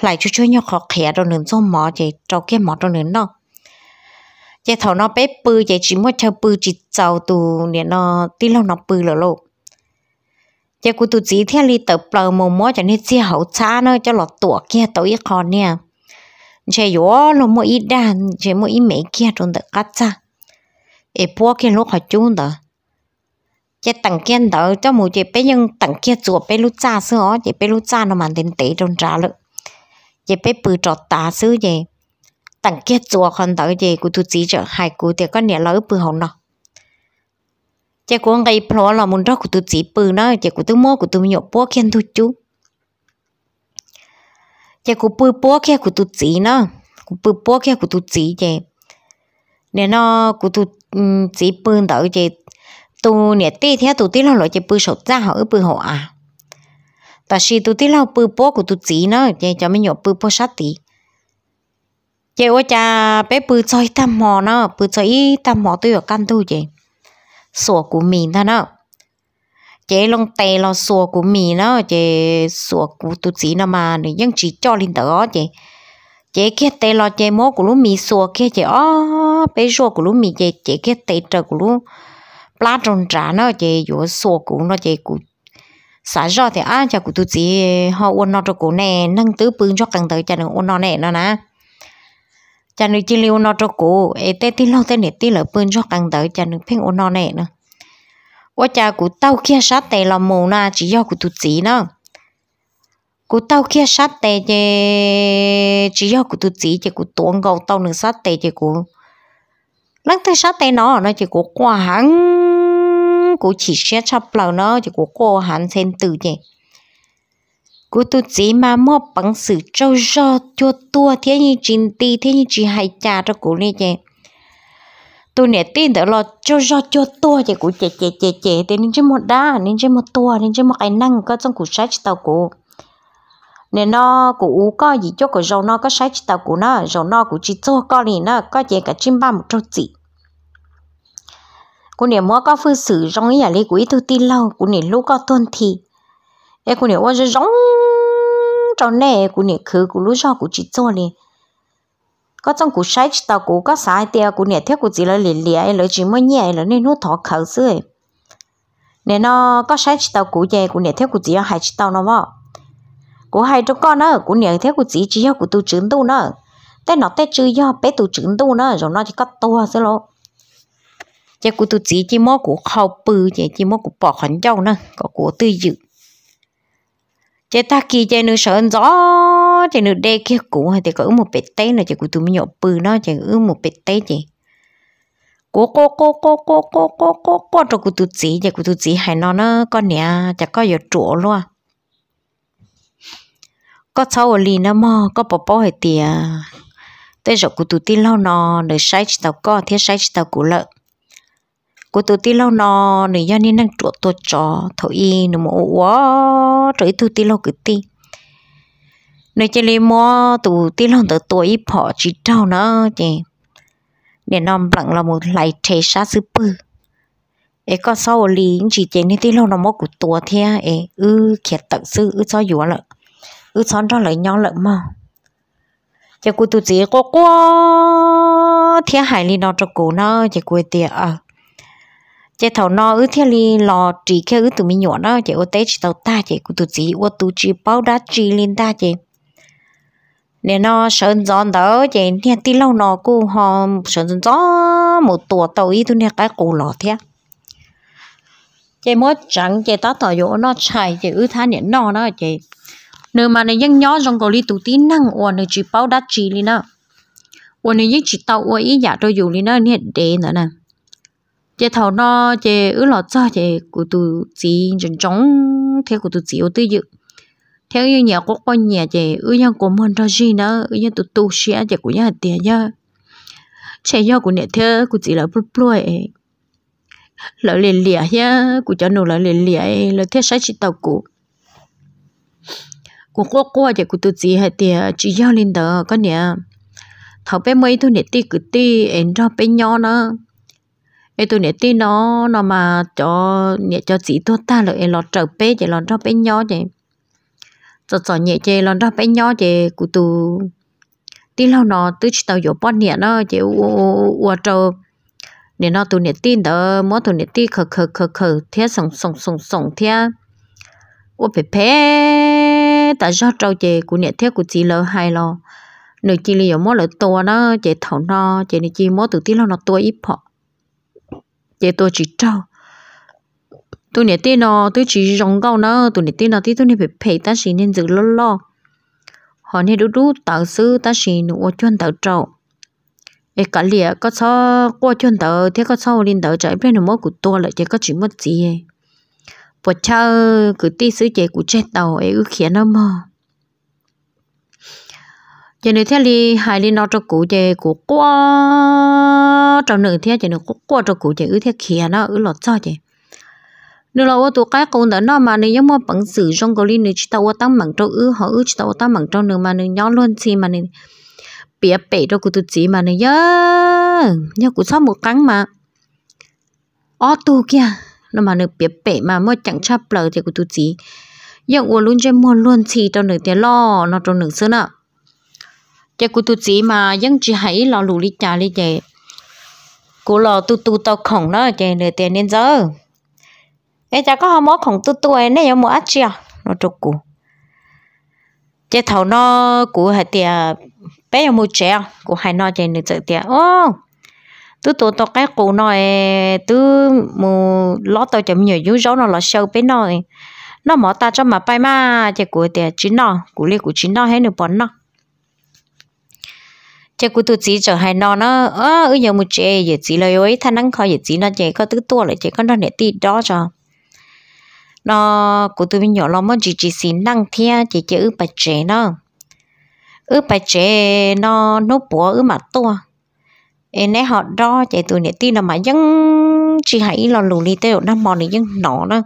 lại chú chó nhau khó khẻ cho nướng cho mỏ vậy trâu kia mỏ cho nướng nó chế thầu nó bé bự vậy chỉ mua theo bự chỉ trâu tụ nè nó tí lâu nó bự lỡ lộ giờ cụ tụ chỉ theo li tập bờ mồ mó cho nên chia hậu xa nữa cho lọt tủa kia tàu ít khó nè chế yếu lo mỗi ít đàn chế mỗi ít mấy kia trong đợt cắt cha, ế bố kia lúc họ chung đó chế tặng kia đó cho mồ chế bé nhưng tặng kia chùa bé lúc xa xưa ó chế bé lúc xa nó mà đến tế trong trả lợ chế bé bự trọt tá xưa vậy tặng kia chùa còn đó vậy cụ tụ chỉ cho hai cụ thì có nẻ lỡ bự hậu nào chỉ có ngay phó là muốn ra của tôi chỉ bự nữa chỉ của tôi mua của tôi nhậu bỏ khen thôi chú chỉ của bự bỏ khen của tôi chỉ nữa bự bỏ khen của tôi chỉ chỉ nè nó của tôi chỉ bự đó chỉ tôi nè tê thì tôi tê là loại chỉ bự sốt ra họ bự họ à ta si tôi tê là bự bỏ của tôi chỉ nữa chỉ cho mình nhậu bự bó sát tí chị ôi cha bé bự chơi tam mò nữa bự chơi tam mò tôi ở căn tôi chị sủa của mình ta nó chế long tè lo sủa của mình nó chế sủa của tu sĩ nó mà để vẫn chỉ cho lên đó chế chế kia tè lo chế mốt của lúc mì sủa kia chế ó bé sủa của lúc mì chế chế kia tè trời của lúc lá trồng trà nó chế vô sủa của nó chế của xã rồi thì á chả của tu sĩ ờ, họ uốn nó cho cổ nè nâng tứ bưng cho cần tới chả đừng uốn nó nè nó nè cha nữ chỉ liu nó cho cụ ê tê tí lâu tê nè tí lỡ bươn cho càng tới cha nữ phèn ô nó nè nữa quá cha cụ tao kia sát tê là mù na chỉ do cụ tụt chỉ nữa, cụ tao kia sát tê chê chỉ do cụ tụt chỉ chê cụ tuôn gầu tao nữa sát tê chỉ cụ lăng tê sát tê nó nó chê cụ qua hẳn cụ chỉ xe chắp lầu nó chỉ cụ qua hẳn sen từ chê cú tu chỉ mà mua bằng sự trâu do cho tua thế như chín ti thế như chỉ hay cha cho cú này chị tôi nè tin đó là cho do cho tua chị cú chị chị chị chị thế nên chỉ một đa nên chỉ một tua nên chỉ một cái năng có trong cú sách tàu cú nên nó cú có gì cho cú rau nó có sách tàu cú nó rau nó cú chỉ cho con này nó có chị cả chim ba một trâu chỉ cú nè mua có phương sử trong cái nhà lý quý tôi tin lâu cú nè lúc có tuân thì em cú nè ôi giống trâu nè của nè khứ của lúa rau của chỉ cho nè có trong của sai tàu của có sai tia của nè theo của chỉ là liền lìa ấy lấy chỉ mới nhẹ là nên nó thọ khẩu xưa nè nó có sai tàu của dây của nè theo của chỉ là hai tàu nó vợ của hai trong con nó của nè theo của chỉ chỉ theo của tu trứng tu nó tên nó tên chữ do bé tu trứng tu nó rồi nó chỉ có to xưa lộ chỉ của tôi chỉ chỉ mò của khâu bự chỉ chỉ mò của bỏ khẩn châu nó có của tư dự chế ta kỳ chế nữ sợ gió chế nữ đê kia cũ hay thì có một bể tay này chế của tụi mình nhậu bự nó chế ư một bể tay chế cô cô cô cô cô cô cô cô cô cho của tụi chị chế của tụi chị hay nó nó con nè chả có giờ chỗ luôn có cháu ở lì nó mò có bỏ bỏ hay tiền tới giờ của tụi tin lâu nó để sai tao có thế sai tao của lợn cô tụt ti lâu nọ nỉ do nên năng trộn tôi trò, thổi y nửa mồ quá trời tụt ti lâu cứ ti, nơi chơi lấy mua tụt ti lâu tới tuổi y họ chỉ trâu nữa chị để nằm lặng là một lại thế sát sư bư ấy có sau lý chỉ chế nên ti lâu nằm mua của tua thế ấy ư khẹt tận sư ư cho dùa lợ ư cho nó lại nhau lợ mà chị cô tụt chơi quá quá thế hải lý nó cho cô nó chị cô tiệt à ờ chế thầu nó ứ thế li lò chỉ cái ứ tụi mình nhỏ nó, chế ô tết chỉ tàu ta chế của tụi chỉ ô tụi chỉ bao đá chỉ lên ta chế nên nó sơn giòn đó chế nè tí lâu nó cô họ sơn giòn một tuổi tàu ý tụi nè cái cổ lò thế chế mỗi chẳng chế tao tàu dỗ nó chạy chế ứ thán nhận nó nó chế nếu mà này dân nhỏ trong cổ li tụi tí năng ủa này chỉ bao đá chỉ lên nó ủa này chỉ tàu ủa ý giả tôi dù lên nó nè để nữa nè chị thầu nó chị ứ lọ cho chị cụ tụ chị chọn chống theo cụ tụ chị ô tư dự theo như nhà có con nhà chị ứ nhân của mình ra gì nữa ứ nhân tụ tụ xe chị của nhà tiền nhá chị nhau của nhà thơ của chị là bút bút lỡ liền lìa nhá của cháu nô lỡ liền lìa lỡ theo sách chỉ tàu cụ của cô cô chị của tụ chị hạt tiền chỉ giao lên đó con nhà thầu bé mấy thôi nhà ti cứ ti em cho bé nhau nữa ấy tôi nè tí nó nó mà cho nè cho chị tôi ta là ấy lọt trở bé chỉ lọt trở bé nhỏ chỉ cho cho nhẹ chỉ lọt trở bé nhỏ chỉ cụ tu tí lâu nó tôi chỉ tàu dỗ bón nè nó chỉ u u u trâu nè nó tôi nè tí đó mỗi tôi nè tí khờ khờ khờ khờ thế sòng sòng sòng sòng thế u bé bé ta do trâu chỉ cụ nè thế cụ chỉ lỡ hai lo nửa chỉ là mỗi lỡ to nó chỉ thầu nó chỉ nè chỉ mỗi từ tí lâu nó to ít phọ chế tôi chỉ cho tôi nè tên nó tôi chỉ rong gạo nó tôi nè tên nó thì tôi nè phải phải ta chỉ nên giữ lo lo họ nè đu đu tạo sư ta chỉ nụ chuyên tạo trâu ấy cả lìa có cho qua chuyên tạo thế có cho lên tạo chạy bên nó mất của tôi lại chỉ có chỉ mất gì ấy bỏ cha cứ tí sứ chế của chết tàu ấy ước khiến nó mơ cho nên thế li hai li nó cho cụ chế của quá trong nửa thế cho nên của quá cho cụ chế ứ thế kia nó ứ lọt cho chế nửa là ô tô cái con đó nó mà nếu mà bằng sử trong cái li nếu chỉ tao tăng mạnh trong ứ họ ứ chỉ tao tăng mạnh trong nửa mà nửa nhỏ luôn chi mà nửa bẹp bể cho cụ tự chỉ mà nửa nhớ nhớ cụ sao một cắn mà ô tô kia nó mà nửa bẹp bể mà mua chẳng chấp lời thì cụ tự chỉ giờ ô luôn chơi mua luôn chi trong nửa thế lo nó trong nửa xưa nào chả cụ tu chỉ mà vẫn chỉ hãy lo lù lý trả lý chè cụ lo tu tu tao khổng đó chè nửa tiền nên giờ ấy chả có hôm mốt khổng tu tu ấy nè có mua ác chưa nó trục cụ chè thầu nó cụ hãy tia bé giờ mua chè cụ hãy nó chè nửa chợ tiền ô tu tu tao cái cụ nói tu mua lót tao chậm nhiều dú dấu nó là sâu bé nói nó mở ta cho mà bay ma chè cụ tiền chín nó cụ li cụ chín nó hết nửa bốn nó chế cú tôi chỉ cho hai non nó ơ ừ nhiều một chế giờ chỉ lời ấy thằng năng khó giờ chỉ nó chế có tứ tua lại chế có nó để tì đó cho nó cú tôi mình nhỏ lo mất chỉ chỉ xin năng thia chỉ chế ư bạch chế nó ư bạch chế nó nó búa ư mà tua em nãy họ đo chạy tôi nãy tin là mà vẫn chỉ hãy lo lù li tiêu năm mòn này vẫn nọ đó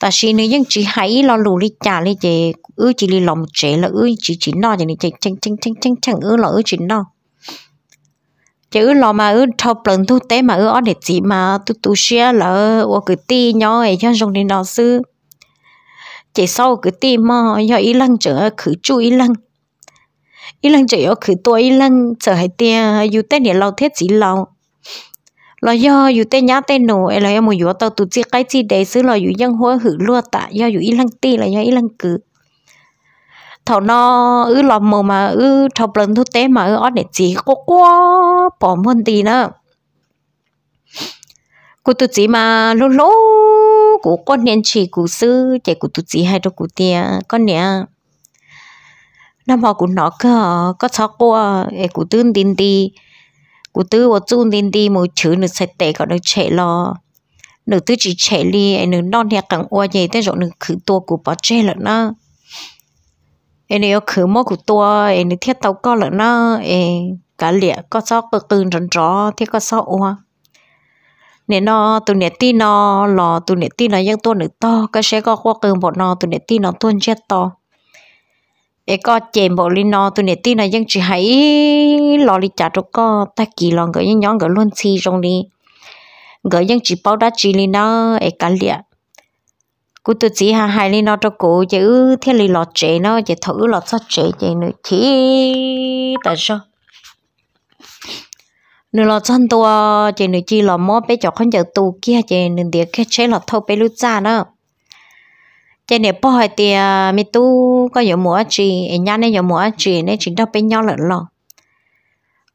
ta xin nó vẫn chỉ hãy lo lù li trả li chế ư chỉ li lòng trẻ là ư chỉ chỉ no chỉ chỉ chăng chăng chăng chăng chăng ư là ư chỉ no chỉ ư lo mà ư thâu bằng thu tế mà ư ở để chỉ mà tu tu xe là ư cứ ti nhỏ ấy cho dùng đi nó sư chỉ sau cứ ti mà do ý lăng chở khử chu ý lăng ý lăng chở khử tua ý lăng chở hai tia dù tên để lâu thiết chỉ lâu lo do dù tên nhá tên nổ ấy là em muốn dù tao tu chia cái chi để sư lo dù dân hoa hử lua tạ do dù ý lăng ti là do ý lăng cứ thầu nó ư lòng mờ mà ư thầu lần thu tế mà ư ở để chỉ có quá bỏ môn tì nữa cụ tụt chỉ mà lố lố cụ con niên chỉ cụ sư chạy cụ tụt chỉ hai đâu cụ tia con nè năm họ cụ nó cơ có chó qua ê cụ tương tin đi cụ tư ở chung tin đi một chữ nữa sẽ tệ có được chạy lo nửa tư chỉ chạy đi nửa non nhà càng qua vậy tới rồi nửa khử tua cụ bỏ chạy lận nữa em nếu khử mốt của tôi em thiết tàu có lợn nó em cả lịa có sót bực từ trần tró thiết có sót hoa nè nó tụi nè tin nó lò tụi nè tin nó giang tôi nữa to cái sẽ có qua cường bọn nó tụi nè tin nó tuôn chết to e có chèm bộ linh nó tụi nè tin nó giang chỉ hãy lò đi trả cho có ta kỳ lò gửi những nhóm gửi luôn chi trong đi gửi những chỉ bao đá chỉ linh nó e cả liệt cô tôi chỉ hà hai li nó cho cô chứ thế li lọt trẻ nó chỉ thử lọt sót trẻ chị nữa chỉ tại sao nửa lọt chân tua chị nữa chỉ lọt mó bé chọc không chở tù kia chị nửa đĩa cái chế lọt thâu bé lút ra nữa chị nửa bỏ hỏi tia mi tu có nhiều mùa chị nhà này nhiều mùa chỉ nên chỉ đâu bé nhau lợn lọ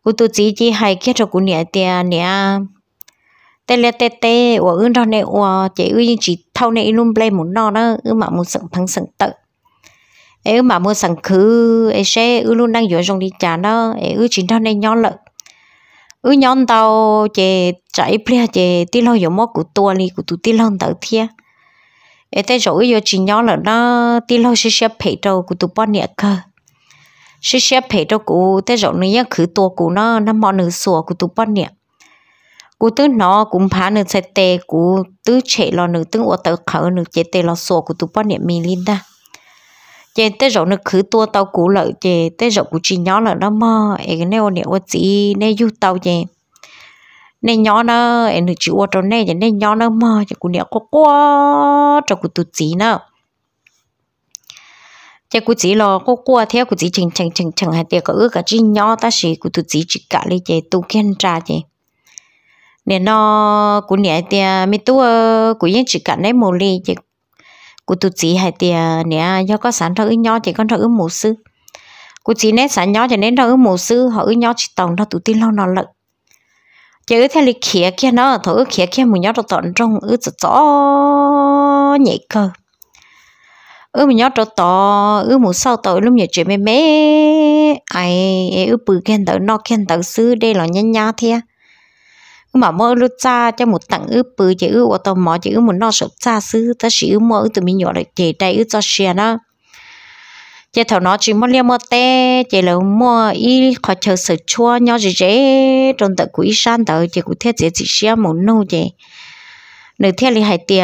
cô tôi chỉ chỉ hay kia cho cô nửa tiền nửa tê lê tê tê ủa ư nó này ủa chị ư chỉ thâu này luôn play muốn nó đó ư mà muốn sẵn thắng sẵn tự ư mà muốn sẵn khứ ế sẽ ư luôn đang dựa trong đi trả nó ế ư chỉ thâu này nhỏ lợn ư nhon tàu chè chạy plia chè tí lâu giờ mò cụ tua đi cụ tu tí lâu tàu thia ế tê rồi ư giờ chỉ nhon là nó tí lâu sẽ sẽ phải đâu cụ tu bón nhẹ cơ sẽ sẽ phải đâu cụ tê rồi nữa khử tua cụ nó nó mò nửa sủa cụ tu bón nhẹ cú tư nó cũng phá nửa chạy tê cú tư chạy lo nửa tư ô tàu khở nửa chạy tê lo sổ của tư bao niệm mì linh ta chạy tê rộng nửa khứ tua tàu cú lợi chạy tê rộng cú chỉ nhỏ lợi đó mà ấy cái này ô niệm ô chị này du tàu chạy nên nhỏ nó em được chị ở trong này cho nên nhỏ nó mà cho cô nhớ có quá cho cô tụt chị nữa cho cô chị lo có quá theo cô chị chừng chừng chừng chừng hai tiệc có ước cả chỉ nhỏ ta chỉ cô tụt chị chỉ cả lấy chế tu kiên trà chế nè nó cũng nè thì mi tu cũng những chỉ cần đấy một ly chứ cũng tu chỉ hay thì nè do có sẵn thợ nhau thì con thợ mù sư cũng chỉ nên sẵn nhau cho nên thợ mù sư họ nhau chỉ tổng nó tụi tin lâu nó lợi, chứ theo lịch khía kia nó thợ khía kia mù nhau được tận trong ư chỉ rõ nhẹ cơ ư mù nhau được to ư mù sau tới lúc nhảy chuyện mê mê ai ư bự khen tới nó khen tới sư đây là nhá nhá thia mà mơ lúc cha cho một tặng ư bự chỉ ư ô tô mỏ chỉ ư một nó sụp cha xứ ta chỉ ư mơ từ mình nhỏ lại chỉ đây ư cho xe nó chỉ thầu nó chỉ muốn liêm mơ te, chỉ là mua y khó chờ sự chua nhau gì dễ trong tận quỹ san tờ chỉ cũng thế chỉ chỉ xe một nô chỉ nửa thế là hai tia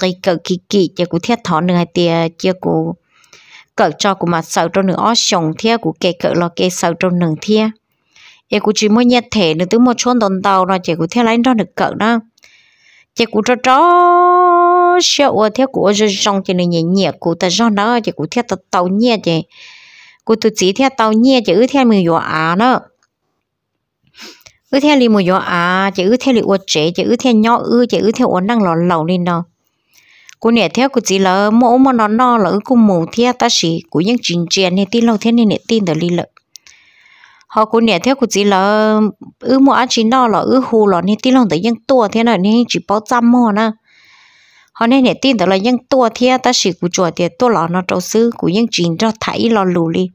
cái cờ kỳ kỳ chỉ cũng thế thọ nửa hai tia chỉ cũng cờ cho cũng mà sợ trong nửa ó sòng thế cũng kê cờ lo kê sợ trong nửa thế chị cũng chỉ mới nhặt thẻ nữa từ một chôn đòn tàu rồi chị cũng theo lấy nó được cận đó chị cũng cho chó sẹo theo của rồi trong chị này nhẹ nhẹ của ta do nó chị cũng theo tàu nhẹ chị cô tôi chỉ theo tàu nhẹ chị ư theo mình dọa à đó ư theo li một dọa à chị ư theo li uất trẻ chị ư theo nhỏ ư chị ư theo uất năng lò lẩu lên đó cô nè theo cô chỉ là mỗi mà nó no là ư cô mù theo ta chỉ của những chuyện chuyện này tin lâu thế này nè tin tới li lợi họ cũng nhẹ theo cũng chỉ là ứ mua ăn chỉ no là ứ hù là nên tin lòng tới dân tua thế này nên chỉ bao trăm mua nè họ nên nhẹ tin tới là dân tua thế ta chỉ cũng chùa thì tua là nó trâu sư cũng dân chỉ cho thấy là lù li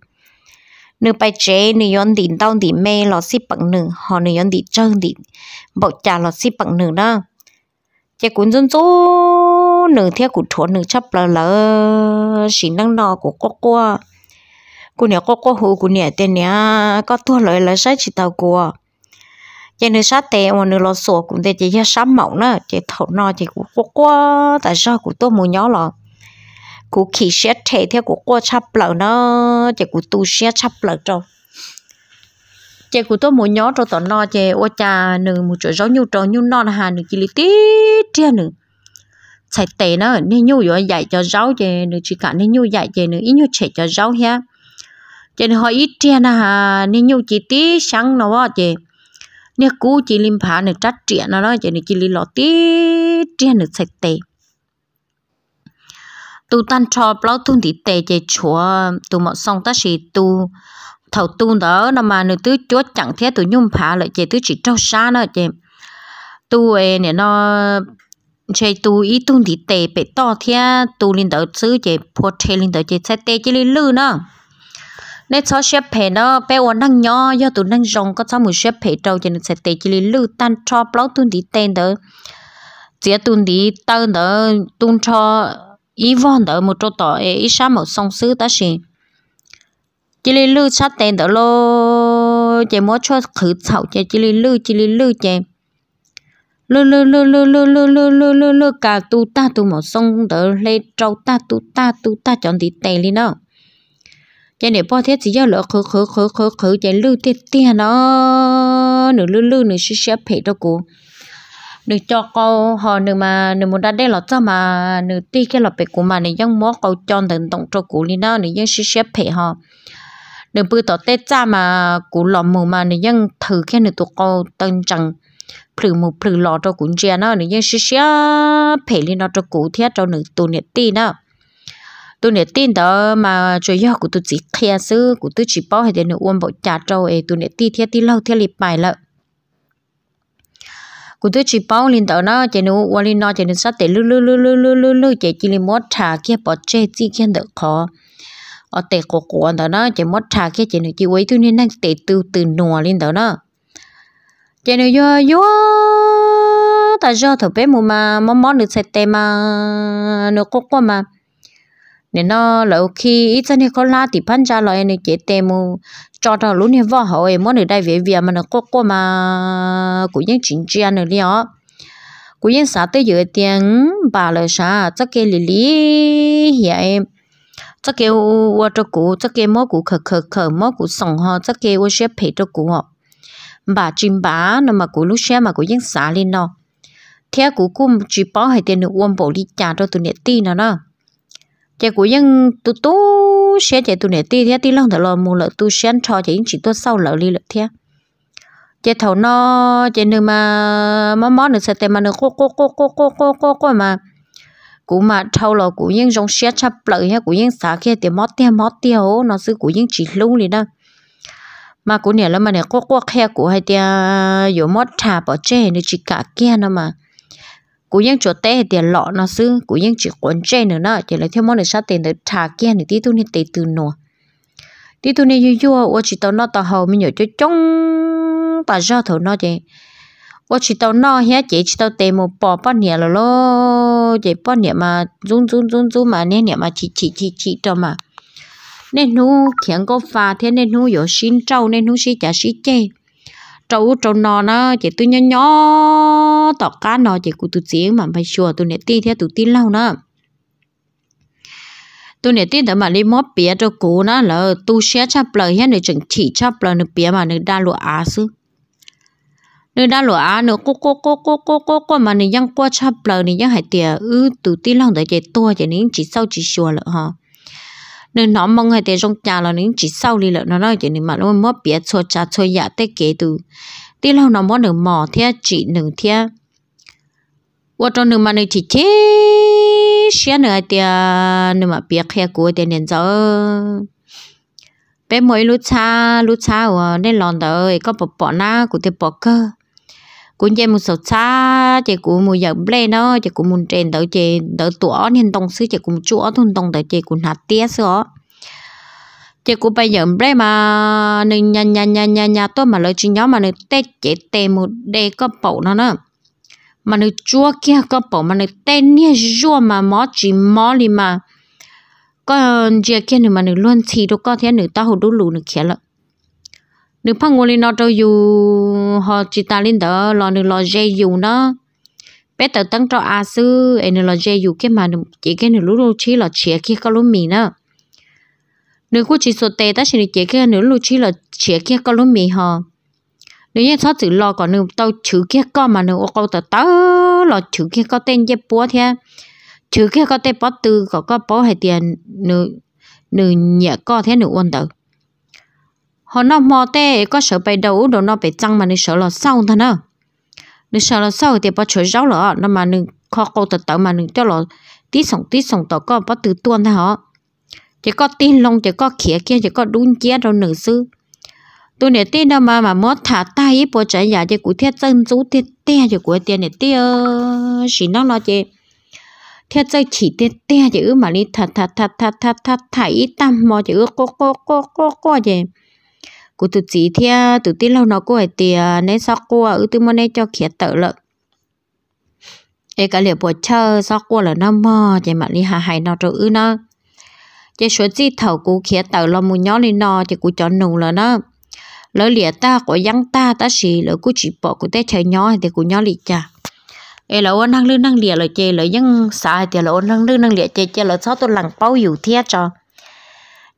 nửa bài chế nửa yon đỉnh đau đỉnh mê là xí bằng nửa họ nửa yon đỉnh trơn đỉnh bọc trà là xí bằng nửa đó chế cũng dân số nửa theo cú thua nửa chấp là là chỉ năng nọ của quốc quốc cô nè có có hữu cô nè tên nè có thua lợi là sai chỉ tàu của giờ nữa sát tè mà nữa lo sổ cũng để chỉ cho sắm mộng nữa chỉ thầu no chỉ cũng có có tại sao cũng tôi muốn nhớ là cũng khi xét thể theo cũng có chấp lợn nó chỉ cũng tu xét chấp lợn trong chị của tôi muốn nhớ cho tao no chị ô cha nương một chỗ rau nhu trâu nhu non hà nương chỉ tí tia nương sạch tệ nó nên nhu rồi dạy cho giáo, chị nương chỉ cả nên nhu dạy chị nương ít nhu chạy cho giáo ha cho nên họ ít tiền à nên nhiều chỉ tí sáng nó vậy, chị nè cú chỉ lim phá nè trách chuyện nó đó cho nên chỉ lim lọ tí tiền nè sạch tệ tu tan cho bao tuôn thì tệ chị chúa tu mọt xong ta chỉ tu thầu tu đó nằm mà nửa tứ chúa chẳng thế tu nhung phá lại chị tứ chỉ trâu xa nữa chị tu ấy nè nó chơi tu ý tu thì tệ bị to thế tu linh tới xứ chị phô chơi linh tới chị sẽ tệ chỉ lên lư nữa nên cho xếp phê nó bé uống năng nhỏ do tụ năng rong có cho một xếp phê trâu cho nên sẽ tệ chỉ lưu tan cho bao tuần đi tên đó chỉ tuần đi tao đó tuần cho ý vòn đó một chỗ tỏ ý sao một song sứ ta xin chỉ lưu sát tên đó lô chỉ muốn cho khử sầu chỉ chỉ lưu chỉ lưu chỉ lơ lơ lơ lơ lơ lơ lơ lơ lơ lơ cả tu ta tu một sông đỡ lê trâu ta tu ta tu ta chọn tí tè lên đó cho nên bao thế chỉ do lỡ khử khử khử khử khử cho lưu tiết tiết nó nửa lưu lưu nửa xí xí phải đâu cô nửa cho cô họ nửa mà nửa muốn đặt đây là cho mà nửa ti cái là phải của mà nửa giống mó câu tròn tận tổng cho cô đi nào, nửa giống xí xí phải họ nửa bữa tỏ tết cha mà cô lọ mù mà nửa giống thử cái nửa tụ cô tân chẳng phử mù phử lọ cho cũng chia nào, nửa giống xí xí phải đi nào cho cô thiết cho nửa tụ nửa ti nào tôi nè tin đó mà chơi yo của tôi chỉ thea sư của tôi chỉ bỏ hay để nó uống bộ trà trâu ấy tôi nè tin theo tin lâu theo lịp bài lợ của tôi chỉ bỏ lên đó nó chỉ nó uống lên nó chỉ nó sát để lư lư lư lư lư lư lư chỉ chỉ lên mót trà kia bỏ chê chỉ kia được khó ở tệ của của đó nó chỉ mót trà kia chỉ nó chỉ quấy tôi nên đang tệ từ từ nùa lên đó nó chỉ nó yo yo ta cho thở bé mua mà món món được sạch tè mà nó có qua mà nên nó lỡ khi ít chân có la thì phân ra lo nên chế tem mu cho đó lúc này vợ hỏi mỗi người đây về việc mà nó có có mà cũng những chuyện chuyện nữa đi ó cũng những sáng tới giờ tiếng bà lời sáng chắc cái lì lì hiện chắc cái ô cho cụ chắc cái mỗi cụ khờ khờ khờ mỗi cụ sống ho chắc cái ô sẽ phải cho cụ họ bà chim bá nó mà cụ lúc xe mà cụ những sáng lên nó theo cụ cũng chỉ bảo hay tiền được uống bổ đi trả cho tụi nè tì nó nó chị của dân tu tu xe chạy tu này ti thế ti lòng thở lò mù lợ tu xe cho chị chỉ tu sau lợ li lợ thế chị thầu nó chị nương mà mó mót nữ sẽ tem mà nương cố cố cố cố cố cố cố cô mà cú mà thầu lò cú dân trong xe chắp lợ ha cú dân xả kia tiền mót tiền mót tiêu nó sư cú dân chỉ lung liền đó mà cú nè là mà nè cố cố khe cú hay tiền dù mót thả bỏ chê nữa chỉ cả kia nó mà cú yên chỗ té tiền lọ nó xứ cú yên chỉ quấn chê nữa nó chỉ lấy theo món để sát tiền để thả kia nữa tí tu nên tì từ nọ tí tu nên yêu yêu, ô chỉ tao nó tao hầu mình nhớ cho chong, ta ra thầu nó vậy ô chỉ tao nó hé chỉ chỉ tao tề một bò bao nhẹ rồi lo chỉ bao nhẹ mà run run run run mà nên nhẹ mà chỉ chỉ chỉ chỉ cho mà nên nu khiến có pha thế nên nu 有新招，nên nu sĩ giả sĩ chơi trâu trâu nó nó chỉ tôi nhỏ nhỏ tỏ cá nó chỉ cụ tôi chỉ mà phải chùa tôi nè tin theo tôi tin lâu nữa tôi nè tin tới mà đi mót bia cho cô nó là tôi sẽ chắp lời hết để chỉnh chỉ chắp lời nó bia mà nó đa lụa á xứ nó đa lụa á nó cố cố cố cố cố cố cố mà nó ยัง qua chắp lời nó ยัง hại tiệt ư tôi tin lâu tới chỉ tôi chỉ nên chỉ sau chỉ chùa lợ ha nên nó mong hay để trong nhà là những chỉ sau đi lợn nó nói chuyện mà dạ nó mất bia cho cha cho nhà tê kế từ đi lâu nó muốn được mỏ thế chỉ nửa thế và trong nửa mà nửa chỉ chế xé nửa thì nửa mà bia khe của thì nên giờ bé mới lúc xa lúc xa ở nên lòn đời có bỏ bỏ na của thì bỏ cơ cũng chơi một số xa chơi cũng một giờ ble nó chơi cũng một trên tới chơi tới tuổi nên tông sư chơi cũng chúa thôn tông tới chơi cũng hạt tía sữa chơi cũng bây giờ ble mà nên nhà nhà nhà nhà nhà tôi mà lời chuyện nhỏ mà nên tết chế tê một đề có bầu nó nữa mà nó chúa kia có bỏ mà nó tên nia chúa mà mó chỉ mó li mà còn ờ, chia kia thì mà nó luôn thì đâu có thế nữa tao hồ đu lù nữa kia lận nếu phong ngồi linh nó cho dù họ chỉ ta linh đó lo nếu lo dây dù nó bé tớ tăng cho à sư ấy nếu lo dây dù cái mà chỉ cái nếu lúc lúc chỉ là chia kia có lúc mì nữa nếu cô chỉ số tệ ta chỉ chỉ kia nếu lúc chỉ là chia kia có lúc mì họ nếu như thoát chữ lo còn nếu tao chữ kia có mà nếu câu tớ tớ lo chữ kia có tên chế búa thế chữ kia có tên bắt từ có có bó hay tiền nếu nếu nhẹ có thế nếu ôn tớ họ nó mò tê có sợ bay đầu đồ nó bị chăng mà nên sợ là sau thôi nè nên sợ là sau thì bắt chở rau lọ nó mà nên khó câu tự tự mà nên cho lọ tí sống tí sống tao có bắt từ tuôn thôi họ chỉ có tin lông chỉ có khía kia chỉ có đun chia đâu nữ sư tôi để tin đâu mà mà mót thả tay ấy bỏ chạy nhà chỉ của thiết dân chú thiết te chỉ của tiền để tia chỉ nó nó chỉ thiết chân chỉ thiết te chỉ mà đi thả thả thả thả thả thả thả ít tâm mò chỉ ước cô cô cô cô cô gì cô tụt chỉ thea tụt tí lâu nó cô ấy thì nên sao cô ở tụi mình cho khía tự lợn ấy cả liệu buổi chơi sao cô là nó mò chạy mà đi hà hay nó cho ư nó chạy số chỉ thầu cô khía tự là mu nhỏ lên nó chỉ cô cho nùng là nó lỡ lìa ta có dăng ta ta xì lỡ cô chỉ bỏ cô té chơi nhỏ thì cô nhỏ lì chả ấy lỡ năng lư năng lìa lỡ chơi lỡ dăng sai thì lỡ năng lư năng lìa chơi chơi lỡ sao tôi lằng bao hiểu thiệt cho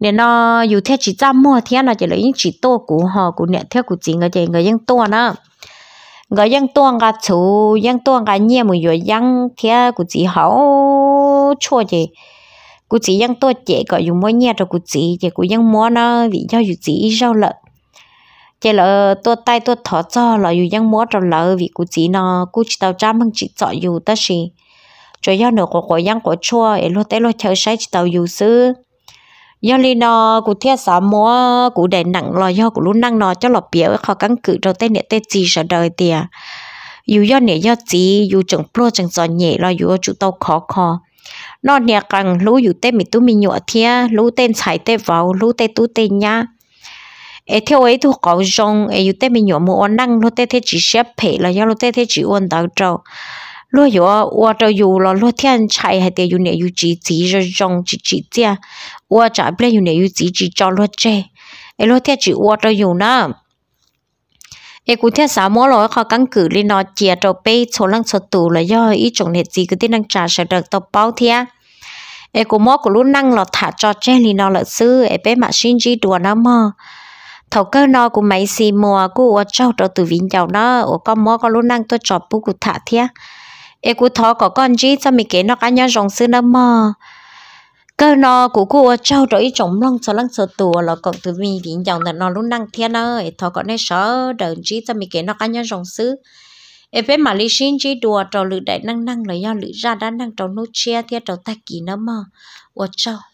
nè nó dù theo chỉ ra mua thì nó chỉ lấy chỉ to của họ của nè theo của chỉ người người dân to nữa người dân to ngà chú dân to ngà nhà một rồi dân theo của chỉ hậu chua chị của chỉ dân to chị gọi dùng mua nhẹ rồi của chỉ chị của dân mua nó vì do dù chỉ rau lợn chị lỡ tua tay tua thỏ cho lỡ dù dân mua rồi lỡ vì của chỉ nó của chỉ tao trăm bằng chỉ chọn dù ta gì cho do nữa của của dân của chua ấy lo tới lo chơi sai chỉ tao dù xưa do li nó cụ thiết xóa múa cụ để nặng lo do cụ lúc năng nó cho lọ bia khó căng cự đầu tên nhẹ tên gì sợ đời tiề dù do nhẹ do gì dù chẳng pro chẳng giỏi nhẹ lo dù chủ tàu khó khó nó nhẹ càng lú dù tên mình tu mình nhọ thia lú tên xài tên vào lú tên tu tên nhá ấy theo ấy thu có rong ấy dù tên mình nhọ mua năng lú tên thế chỉ xếp phê là do lú tên thế chỉ uốn đầu trâu lo yo wa to yu lo lo tian chai hay te yu ne yu chi chi je jong chi chi tia wa cha ple yu ne yu chi chi cho lo che e lo thiên chỉ wa to yu na e ku thiên sa mo lo e kha kang cử li no chia to pe cho lang cho tu là do ý chong ne chi cái tin năng trả sẽ được to bao thia e ku mo ku lu năng lo thả cho che li no lo sư e pe ma shin chỉ đùa nó mơ thầu cơ no của máy xì mùa của cháu trở từ vĩnh giàu nó có mô có lúc năng tôi chọn bú của thả thiếc e cú thọ có con gì cho mình kể nó cá nhau rồng sư nó mò cơ nó cú cú trâu rồi trống lông cho lăng sợ tù là còn từ mình vĩnh dòng là nó luôn năng thiên ơi thọ có nên sợ đợn gì cho mình kể nó cá nhau rồng sư e bé mà lý xin chỉ đùa trò lự đại năng năng là do lự ra đã năng trò nô chia thia trò ta kỳ nó mò ủa trâu